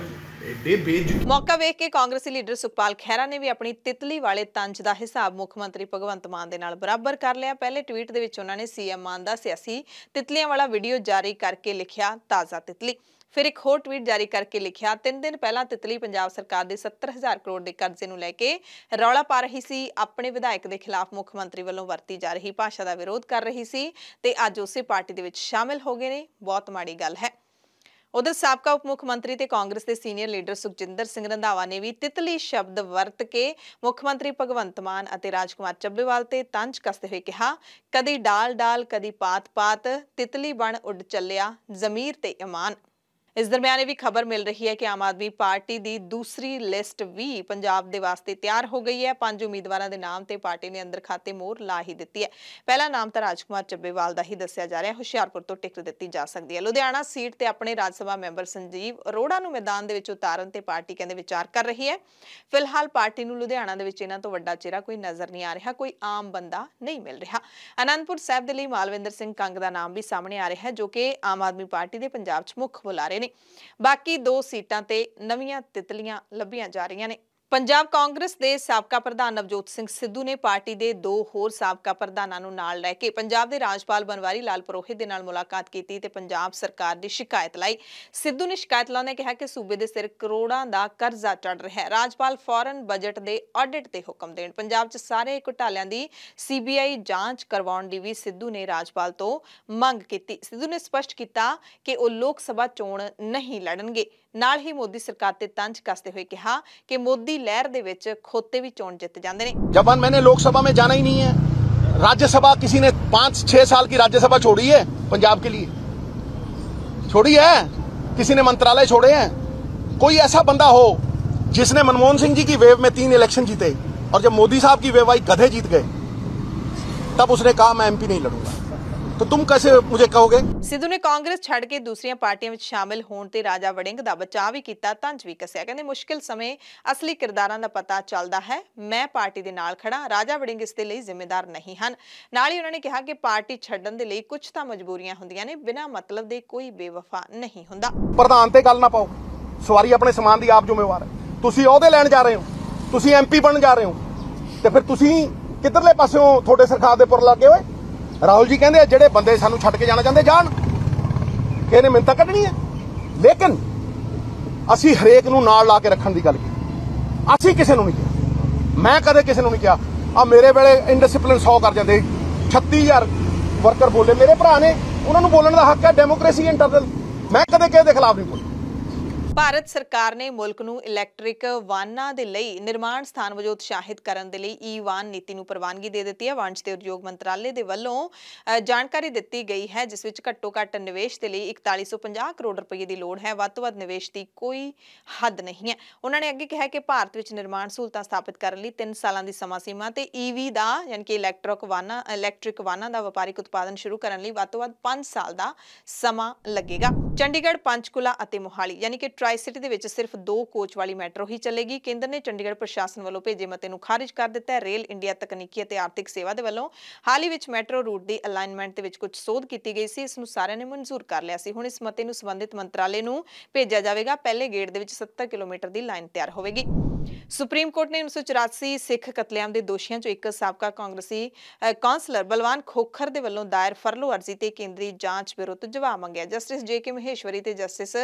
ਦੇ ਬੇਜ ਮੌਕਾ ਵੇਖ ਕੇ ਕਾਂਗਰਸੀ ਲੀਡਰ ਸੁਖਪਾਲ ਖਹਿਰਾ ਨੇ ਵੀ ਆਪਣੀ ਤਿਤਲੀ ਵਾਲੇ ਤੰਜ ਦਾ ਹਿਸਾਬ ਮੁੱਖ ਮੰਤਰੀ ਭਗਵੰਤ ਮਾਨ ਦੇ ਨਾਲ ਬਰਾਬਰ ਕਰ ਲਿਆ ਪਹਿਲੇ ਟਵੀਟ ਦੇ ਵਿੱਚ ਉਹਨਾਂ ਨੇ ਸੀਐਮ ਮਾਨ ਦਾ ਸਿਆਸੀ ਤਿਤਲੀਆਂ ਵਾਲਾ ਵੀਡੀਓ ਜਾਰੀ ਕਰਕੇ ਲਿਖਿਆ ਤਾਜ਼ਾ ਤਿਤਲੀ ਫਿਰ ਇੱਕ ਹੋਰ ਟਵੀਟ ਜਾਰੀ ਕਰਕੇ ਲਿਖਿਆ 3 ਦਿਨ ਪਹਿਲਾਂ ਤਿਤਲੀ ਪੰਜਾਬ ਸਰਕਾਰ ਦੇ 70000 ਕਰੋੜ ਦੇ ਕਰਜ਼ੇ ਨੂੰ ਲੈ ਕੇ ਰੌਲਾ ਪਾ ਰਹੀ ਸੀ ਆਪਣੇ ਵਿਧਾਇਕ ਦੇ ਖਿਲਾਫ ਮੁੱਖ ਮੰਤਰੀ ਵੱਲੋਂ ਵਰਤੀ ਜਾ ਰਹੀ ਭਾਸ਼ਾ ਦਾ ਵਿਰੋਧ ਕਰ ਰਹੀ ਸੀ ਤੇ ਅੱਜ ਉਸੇ ਪਾਰਟੀ ਦੇ ਵਿੱਚ ਸ਼ਾਮਿਲ ਹੋ ਗਏ ਨੇ ਬਹੁਤ ਮਾੜੀ ਗੱਲ ਹੈ ਉਧਰ ਸਾਬਕਾ ਉਪ ਮੁੱਖ ਮੰਤਰੀ ਤੇ ਕਾਂਗਰਸ ਦੇ ਸੀਨੀਅਰ ਲੀਡਰ ਸੁਖਜਿੰਦਰ ਸਿੰਘ ਰੰਧਾਵਾ ਨੇ ਵੀ ਤਿਤਲੀ ਸ਼ਬਦ ਵਰਤ ਕੇ ਮੁੱਖ ਮੰਤਰੀ ਭਗਵੰਤ ਮਾਨ ਅਤੇ ਰਾਜਕੁਮਾਰ ਚੱਬੇਵਾਲ ਤੇ ਤੰਜ ਕਸਦੇ ਹੋਏ ਕਿਹਾ ਕਦੀ ਡਾਲ ਡਾਲ ਕਦੀ ਪਾਤ ਪਾਤ ਤਿਤਲੀ ਬਣ ਉੱਡ ਚੱਲਿਆ ਜ਼ਮੀਰ ਤੇ ਇਮਾਨ ਇਸ ਦਰਮਿਆਨ ਇਹ ਵੀ ਖਬਰ ਮਿਲ ਰਹੀ ਹੈ ਕਿ ਆਮ ਆਦਮੀ ਪਾਰਟੀ ਦੀ ਦੂਸਰੀ ਲਿਸਟ ਵੀ ਪੰਜਾਬ ਦੇ ਵਾਸਤੇ ਤਿਆਰ ਹੋ ਗਈ ਹੈ ਪੰਜ ਉਮੀਦਵਾਰਾਂ ਦੇ ਨਾਮ ਤੇ ਪਾਰਟੀ ਨੇ ਅੰਦਰ ਖਾਤੇ ਮੋਹਰ ਲਾ ਹੀ ਦਿੱਤੀ ਹੈ ਪਹਿਲਾ ਨਾਮ ਤਾਂ ਰਾਜਕੁਮਾਰ ਚੱਬੇਵਾਲ ਦਾ ਹੀ ਦੱਸਿਆ ਜਾ ਰਿਹਾ ਹੈ ਹੁਸ਼ਿਆਰਪੁਰ ਤੋਂ ਟਿਕਟ ਦਿੱਤੀ ਜਾ ਸਕਦੀ ਹੈ ਲੁਧਿਆਣਾ ਸੀਟ ਤੇ ਆਪਣੇ ਰਾਜ ਸਭਾ ਮੈਂਬਰ ਸੰਜੀਵ ਅਰੋੜਾ ਨੂੰ ਮੈਦਾਨ ਦੇ ਵਿੱਚ ਉਤਾਰਨ ਤੇ ਪਾਰਟੀ ਕਹਿੰਦੇ ਵਿਚਾਰ ਕਰ ਰਹੀ ਹੈ ਫਿਲਹਾਲ ਪਾਰਟੀ ਨੂੰ ਲੁਧਿਆਣਾ ਦੇ ਵਿੱਚ ਇਹਨਾਂ ਤੋਂ ਵੱਡਾ ਚਿਹਰਾ ਕੋਈ ਨਜ਼ਰ ਨਹੀਂ ਆ ਰਿਹਾ ਕੋਈ ਆਮ ਬੰਦਾ ਨਹੀਂ ਮਿਲ ਰਿਹਾ ਅਨੰਦਪੁਰ ਸਾਹਿਬ ਦੇ ਲਈ ਮਾਲਵਿੰਦਰ ਸਿੰਘ ਕੰਗ ਦਾ ਨਾਮ ਵੀ ਸਾਹਮਣੇ ਆ ਰਿਹਾ ਹੈ ਜੋ ਕਿ ਆਮ ਆਦਮੀ ਪਾਰਟੀ ਦੇ ਪੰਜਾਬ 'ਚ ਮੁੱਖ ਬੁਲਾਰੇ ਨੇ ਨੇ ਬਾਕੀ ਦੋ ਸੀਟਾਂ ਤੇ ਨਵੀਆਂ ਤਿਤਲੀਆਂ ਲੱਭੀਆਂ ਜਾ ਰਹੀਆਂ ਨੇ ਪੰਜਾਬ ਕਾਂਗਰਸ ਦੇ ਸਾਬਕਾ ਪ੍ਰਧਾਨ ਨਵਜੋਤ ਸਿੰਘ ਸਿੱਧੂ ਨੇ ਪਾਰਟੀ ਦੇ ਦੋ ਹੋਰ ਸਾਬਕਾ ਪ੍ਰਧਾਨਾਂ ਨੂੰ ਨਾਲ ਲੈ ਕੇ ਪੰਜਾਬ ਦੇ ਰਾਜਪਾਲ ਬਨਵਾਰੀ ਲਾਲ ਪੁਰੋਹਿਤ ਦੇ ਨਾਲ ਮੁਲਾਕਾਤ ਕੀਤੀ ਤੇ ਪੰਜਾਬ ਸਰਕਾਰ ਦੀ ਸ਼ਿਕਾਇਤ ਲਈ ਸਿੱਧੂ ਨੇ ਸ਼ਿਕਾਇਤ ਲਾਉਂਦੇ ਕਿਹਾ ਕਿ ਸੂਬੇ ਦੇ ਸਿਰ ਕਰੋੜਾਂ ਦਾ ਕਰਜ਼ਾ ਚੜ ਰਿਹਾ ਹੈ ਰਾਜਪਾਲ ਫੌਰਨ ਬਜਟ ਦੇ ਆਡਿਟ ਤੇ ਹੁਕਮ ਦੇਣ ਪੰਜਾਬ 'ਚ ਸਾਰੇ ਘੁਟਾਲਿਆਂ ਦੀ ਸੀਬੀਆਈ ਜਾਂਚ ਕਰਵਾਉਣ ਦੀ ਵੀ ਸਿੱਧੂ ਨੇ ਰਾਜਪਾਲ ਤੋਂ ਮੰਗ ਕੀਤੀ ਸਿੱਧੂ ਨੇ ਸਪਸ਼ਟ ਕੀਤਾ ਕਿ ਉਹ ਲੋਕ ਸਭਾ ਚੋਣ ਨਹੀਂ ਲੜਨਗੇ ਨਾਲ ਹੀ ਮੋਦੀ ਸਰਕਾਰ ਤੇ ਤੰਜ ਕੱਸਦੇ ਹੋਏ ਕਿਹਾ ਕਿ ਮੋਦੀ ਦੀ लहर ਦੇ ਵਿੱਚ ਖੋਤੇ ਵੀ ਚੋਣ ਜਿੱਤ ਜਾਂਦੇ ਨੇ ਜਬਨ ਮੈਨੇ ਲੋਕ ਸਭਾ ਮੇ ਜਾਣਾ ਹੀ ਨਹੀਂ ਹੈ राज्य सभा किसी ने पांच छह साल की राज्यसभा छोड़ी है पंजाब के लिए छोड़ी है किसी ने मंत्रालय छोड़े हैं कोई ऐसा बंदा हो जिसने मनमोहन सिंह जी की वेव में तीन इलेक्शन जीते और जब मोदी साहब की वेव आई गधे जीत गए तब उसने कहा मैं एमपी नहीं लड़ूंगा ਤਾਂ तुम ਕੈਸੇ ਮੈਨੂੰ ਕਹੋਗੇ ਸਿੱਧੂ ਨੇ ਕਾਂਗਰਸ ਛੱਡ ਕੇ ਦੂਸਰੀਆਂ ਪਾਰਟੀਆਂ ਵਿੱਚ ਸ਼ਾਮਿਲ ਹੋਣ ਤੇ ਰਾਜਾ ਵੜਿੰਗ ਦਾ ਬਚਾਅ ਵੀ ਕੀਤਾ ਤੰਜ ਵੀ ਕਸਿਆ ਕਹਿੰਦੇ ਮੁਸ਼ਕਿਲ ਸਮੇਂ ਅਸਲੀ ਕਿਰਦਾਰਾਂ ਦਾ ਪਤਾ ਚੱਲਦਾ ਹੈ ਮੈਂ ਪਾਰਟੀ ਦੇ ਨਾਲ ਖੜਾ ਰਾਜਾ ਵੜਿੰਗ ਇਸ ਦੇ ਲਈ ਜ਼ਿੰਮੇਦਾਰ ਨਹੀਂ ਹਨ ਨਾਲ ਹੀ ਉਹਨਾਂ ਨੇ ਕਿਹਾ ਕਿ ਪਾਰਟੀ ਛੱਡਣ ਦੇ ਲਈ ਕੁਝ ਤਾਂ ਮਜਬੂਰੀਆਂ ਹੁੰਦੀਆਂ ਨੇ ਬਿਨਾਂ ਮਤਲਬ ਦੇ ਕੋਈ ਬੇਵਫਾ ਨਹੀਂ ਹੁੰਦਾ ਪ੍ਰਧਾਨ ਤੇ ਗੱਲ ਨਾ ਪਾਓ ਸਵਾਰੀ ਆਪਣੇ ਸਮਾਨ ਦੀ ਆਪ ਜ਼ਿੰਮੇਵਾਰ ਹੈ ਤੁਸੀਂ ਅਹੁਦੇ ਲੈਣ ਜਾ ਰਹੇ ਹੋ ਤੁਸੀਂ ਐਮਪੀ ਬਣਨ ਜਾ ਰਹੇ ਹੋ ਤੇ ਫਿਰ ਤੁਸੀਂ ਕਿੱਧਰਲੇ ਪਾਸਿਓਂ ਤੁਹਾਡੇ ਸਰਕਾਰ ਦੇ ਪੁਰ ਲੱਗੇ ਹੋਏ ਰਾਹੁਲ ਜੀ ਕਹਿੰਦੇ ਆ ਜਿਹੜੇ ਬੰਦੇ ਸਾਨੂੰ ਛੱਡ ਕੇ ਜਾਣਾ ਚਾਹੁੰਦੇ ਜਾਣ ਕਿਹਨੇ ਮਿੰਤਾ ਕੱਢਣੀ ਹੈ ਲੇਕਿਨ ਅਸੀਂ ਹਰੇਕ ਨੂੰ ਨਾਲ ਲਾ ਕੇ ਰੱਖਣ ਦੀ ਗੱਲ ਕੀਤੀ ਅਸੀਂ ਕਿਸੇ ਨੂੰ ਨਹੀਂ ਕਿਹਾ ਮੈਂ ਕਦੇ ਕਿਸੇ ਨੂੰ ਨਹੀਂ ਕਿਹਾ ਆ ਮੇਰੇ ਵੇਲੇ ਇਨਡਿਸਪਲਿਨ 100 ਕਰ ਜਾਂਦੇ 36000 ਵਰਕਰ ਬੋਲੇ ਮੇਰੇ ਭਰਾ ਨੇ ਉਹਨਾਂ ਨੂੰ ਬੋਲਣ ਦਾ ਹੱਕ ਹੈ ਡੈਮੋਕ੍ਰੇਸੀ ਇੰਟਰਨਲ ਮੈਂ ਕਦੇ ਕਿਸੇ ਦੇ ਖਿਲਾਫ ਨਹੀਂ ਬੋਲਿਆ ਭਾਰਤ ਸਰਕਾਰ ਨੇ ਮੁਲਕ ਨੂੰ ਇਲੈਕਟ੍ਰਿਕ ਵਾਹਨਾਂ ਦੇ ਲਈ ਨਿਰਮਾਣ ਸਥਾਨ ਵਜੋਂ ਉਤਸ਼ਾਹਿਤ ਕਰਨ ਦੇ ਲਈ ਈ ਵਾਹਨ ਨੀਤੀ ਨੂੰ ਪ੍ਰਵਾਨਗੀ ਦੇ ਦਿੱਤੀ ਹੈ ਵਾਣਿਜ ਤੇ ਉਦਯੋਗ ਮੰਤਰਾਲੇ ਦੇ ਵੱਲੋਂ ਜਾਣਕਾਰੀ ਦਿੱਤੀ ਗਈ ਹੈ ਜਿਸ ਵਿੱਚ ਘੱਟੋ ਘੱਟ ਨਿਵੇਸ਼ ਦੇ ਲਈ 4150 ਕਰੋੜ ਰੁਪਏ ਦੀ ਲੋੜ ਹੈ ਵੱਧ ਤੋਂ ਵੱਧ ਨਿਵੇਸ਼ ਦੀ ਕੋਈ ਹੱਦ ਨਹੀਂ ਹੈ ਉਹਨਾਂ ਨੇ ਅੱਗੇ ਕਿਹਾ ਕਿ ਭਾਰਤ ਵਿੱਚ ਨਿਰਮਾਣ ਸਹੂਲਤਾਂ ਸਥਾਪਿਤ ਕਰਨ ਲਈ 3 ਸਾਲਾਂ ਦੀ ਸਮਾਂ ਸੀਮਾ ਤੇ ਈਵੀ ਦਾ ਯਾਨੀ ਕਿ ਇਲੈਕਟ੍ਰਿਕ ਵਾਹਨਾਂ ਇਲੈਕਟ੍ਰਿਕ ਵਾਹਨਾਂ ਦਾ ਵਪਾਰਿਕ ਉਤਪਾਦਨ ਸ਼ੁਰੂ ਕਰਨ ਲਈ ਵੱਧ ਤੋਂ ਵੱਧ 5 ਸਾਲ ਦਾ ਸਮਾਂ ਲੱਗੇਗਾ ਚੰਡੀਗੜ੍ਹ ਪੰਚਕੁਲਾ ਅਤੇ ਮੋਹਾਲੀ ਯਾਨੀ ਕਿ ਟ੍ਰਾਈ ਸਿਟੀ ਦੇ ਵਿੱਚ ਸਿਰਫ ਦੋ ਕੋਚ ਵਾਲੀ ਮੈਟਰੋ ਹੀ ਚੱਲੇਗੀ ਕੇਂਦਰ ਨੇ ਚੰਡੀਗੜ੍ਹ ਪ੍ਰਸ਼ਾਸਨ ਵੱਲੋਂ ਭੇਜੇ ਮਤੇ ਨੂੰ ਖਾਰਜ ਕਰ ਦਿੱਤਾ ਹੈ ਰੇਲ ਇੰਡੀਆ ਤਕਨੀਕੀ ਅਤੇ ਆਰਥਿਕ ਸੇਵਾ ਦੇ ਵੱਲੋਂ ਹਾਲ ਹੀ ਵਿੱਚ ਮੈਟਰੋ ਰੂਟ ਦੀ ਅਲਾਈਨਮੈਂਟ ਦੇ ਵਿੱਚ ਕੁਝ ਸੋਧ ਕੀਤੀ ਗਈ ਸੀ ਇਸ ਨੂੰ ਸਾਰਿਆਂ ਨੇ ਮਨਜ਼ੂਰ ਕਰ ਲਿਆ ਸੀ ਹੁਣ ਇਸ ਮਤੇ ਨੂੰ ਸੰਬੰਧਿਤ ਮੰਤਰਾਲੇ ਨੂੰ ਭੇਜਿਆ ਜਾਵੇਗਾ ਪਹਿਲੇ ਗੇਟ ਦੇ ਵਿੱਚ 70 ਕਿਲੋਮੀਟਰ ਦੀ ਲਾਈਨ ਤਿਆਰ ਹੋਵੇਗੀ ਸੁਪਰੀਮ ਕੋਰਟ ਨੇ 1984 ਸਿੱਖ ਕਤਲੇਆਮ ਦੇ ਦੋਸ਼ੀਆਂ ਚੋਂ ਇੱਕ ਸਾਬਕਾ ਕਾਂਗਰਸੀ ਕਾਉਂਸਲਰ ਬਲਵਾਨ ਖੋਖਰ ਦੇ ਵੱਲੋਂ ਦਾਇਰ ਫਰਲੋ ਅਰਜ਼ੀ ਤੇ ਕੇਂਦਰੀ ਜਾਂਚ ਬਿਊਰੋ ਤੋਂ ਜਵਾਬ ਮੰਗਿਆ ਜਸਟਿਸ ਜੇ ਕੇ ਮਹੇਸ਼ਵਰੀ ਤੇ ਜਸਟਿਸ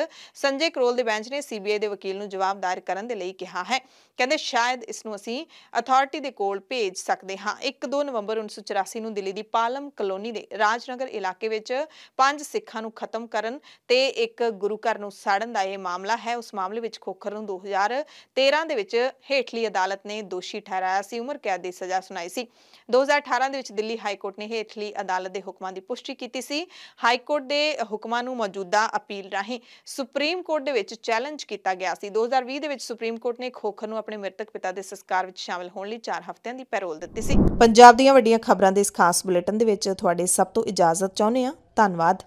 ਸੰਜੇ ਕਰੋਲ ਦੇ ਬੈਂਚ ਨੇ ਸੀਬੀਆਈ ਦੇ ਵਕੀਲ ਨੂੰ ਜਵਾਬਦਾਰ ਕਰਨ ਦੇ ਲਈ ਕਿਹਾ ਹੈ ਕਹਿੰਦੇ ਸ਼ਾਇਦ ਇਸ ਨੂੰ ਅਸੀਂ ਅਥਾਰਟੀ ਦੇ ਕੋਲ ਭੇਜ ਸਕਦੇ ਹਾਂ 1-2 ਨਵੰਬਰ 1984 ਨੂੰ ਦਿੱਲੀ ਦੀ ਪਾਲਮ ਕਲੋਨੀ ਦੇ ਰਾਜਨਗਰ ਇਲਾਕੇ ਵਿੱਚ ਪੰਜ ਸਿੱਖਾਂ ਨੂੰ ਖਤਮ ਕਰਨ ਤੇ ਇੱਕ ਗੁਰੂ ਘਰ ਨੂੰ ਸਾੜਨ ਦਾ ਇਹ ਮਾਮਲਾ ਹੈ ਉਸ ਮਾਮਲੇ ਵਿੱਚ ਖੋਖਰ ਨੂੰ 2013 ਦੇ ਵਿੱਚ ਹੇਠਲੀ ਅਦਾਲਤ ਨੇ ਦੋਸ਼ੀ ਠਹਿਰਾਇਆ ਸੀ ਉਮਰ ਕੈਦ ਦੀ ਸਜ਼ਾ ਸੁਣਾਈ ਸੀ 2018 ਦੇ ਵਿੱਚ ਦਿੱਲੀ ਹਾਈ ਕੋਰਟ ਨੇ ਹੇਠਲੀ ਅਦਾਲਤ ਦੇ ਹੁਕਮਾਂ ਦੀ ਪੁਸ਼ਟੀ ਕੀਤੀ ਸੀ ਹਾਈ ਕੋਰਟ ਦੇ ਹੁਕਮਾਂ ਨੂੰ ਮੌਜੂਦਾ ਅਪੀਲ ਰਾਹੀਂ ਸੁਪਰੀਮ ਕੋਰਟ ਦੇ ਵਿੱਚ ਚੈਲੰਜ ਕੀਤਾ ਗਿਆ ਸੀ 2020 ਦੇ ਵਿੱਚ ਸੁਪਰੀਮ ਕੋਰਟ ਨੇ ਖੋਖਰ ਨੂੰ ਆਪਣੇ ਮ੍ਰਿਤਕ ਪਿਤਾ ਦੇ ਸੰਸਕਾਰ ਵਿੱਚ ਸ਼ਾਮਲ ਹੋਣ ਲਈ 4 ਹਫ਼ਤਿਆਂ ਦੀ ਪੈਰੋਲ ਦਿੱਤੀ ਸੀ ਪੰਜਾਬ ਦੀਆਂ ਵੱਡੀਆਂ ਖਬਰਾਂ ਦੇ ਇਸ ਖਾਸ ਬੁਲੇਟਿਨ ਦੇ ਵਿੱਚ ਤੁਹਾਡੇ ਸਭ ਤੋਂ ਇਜਾਜ਼ਤ ਚਾਹੁੰਦੇ ਆ ਧੰਨਵਾਦ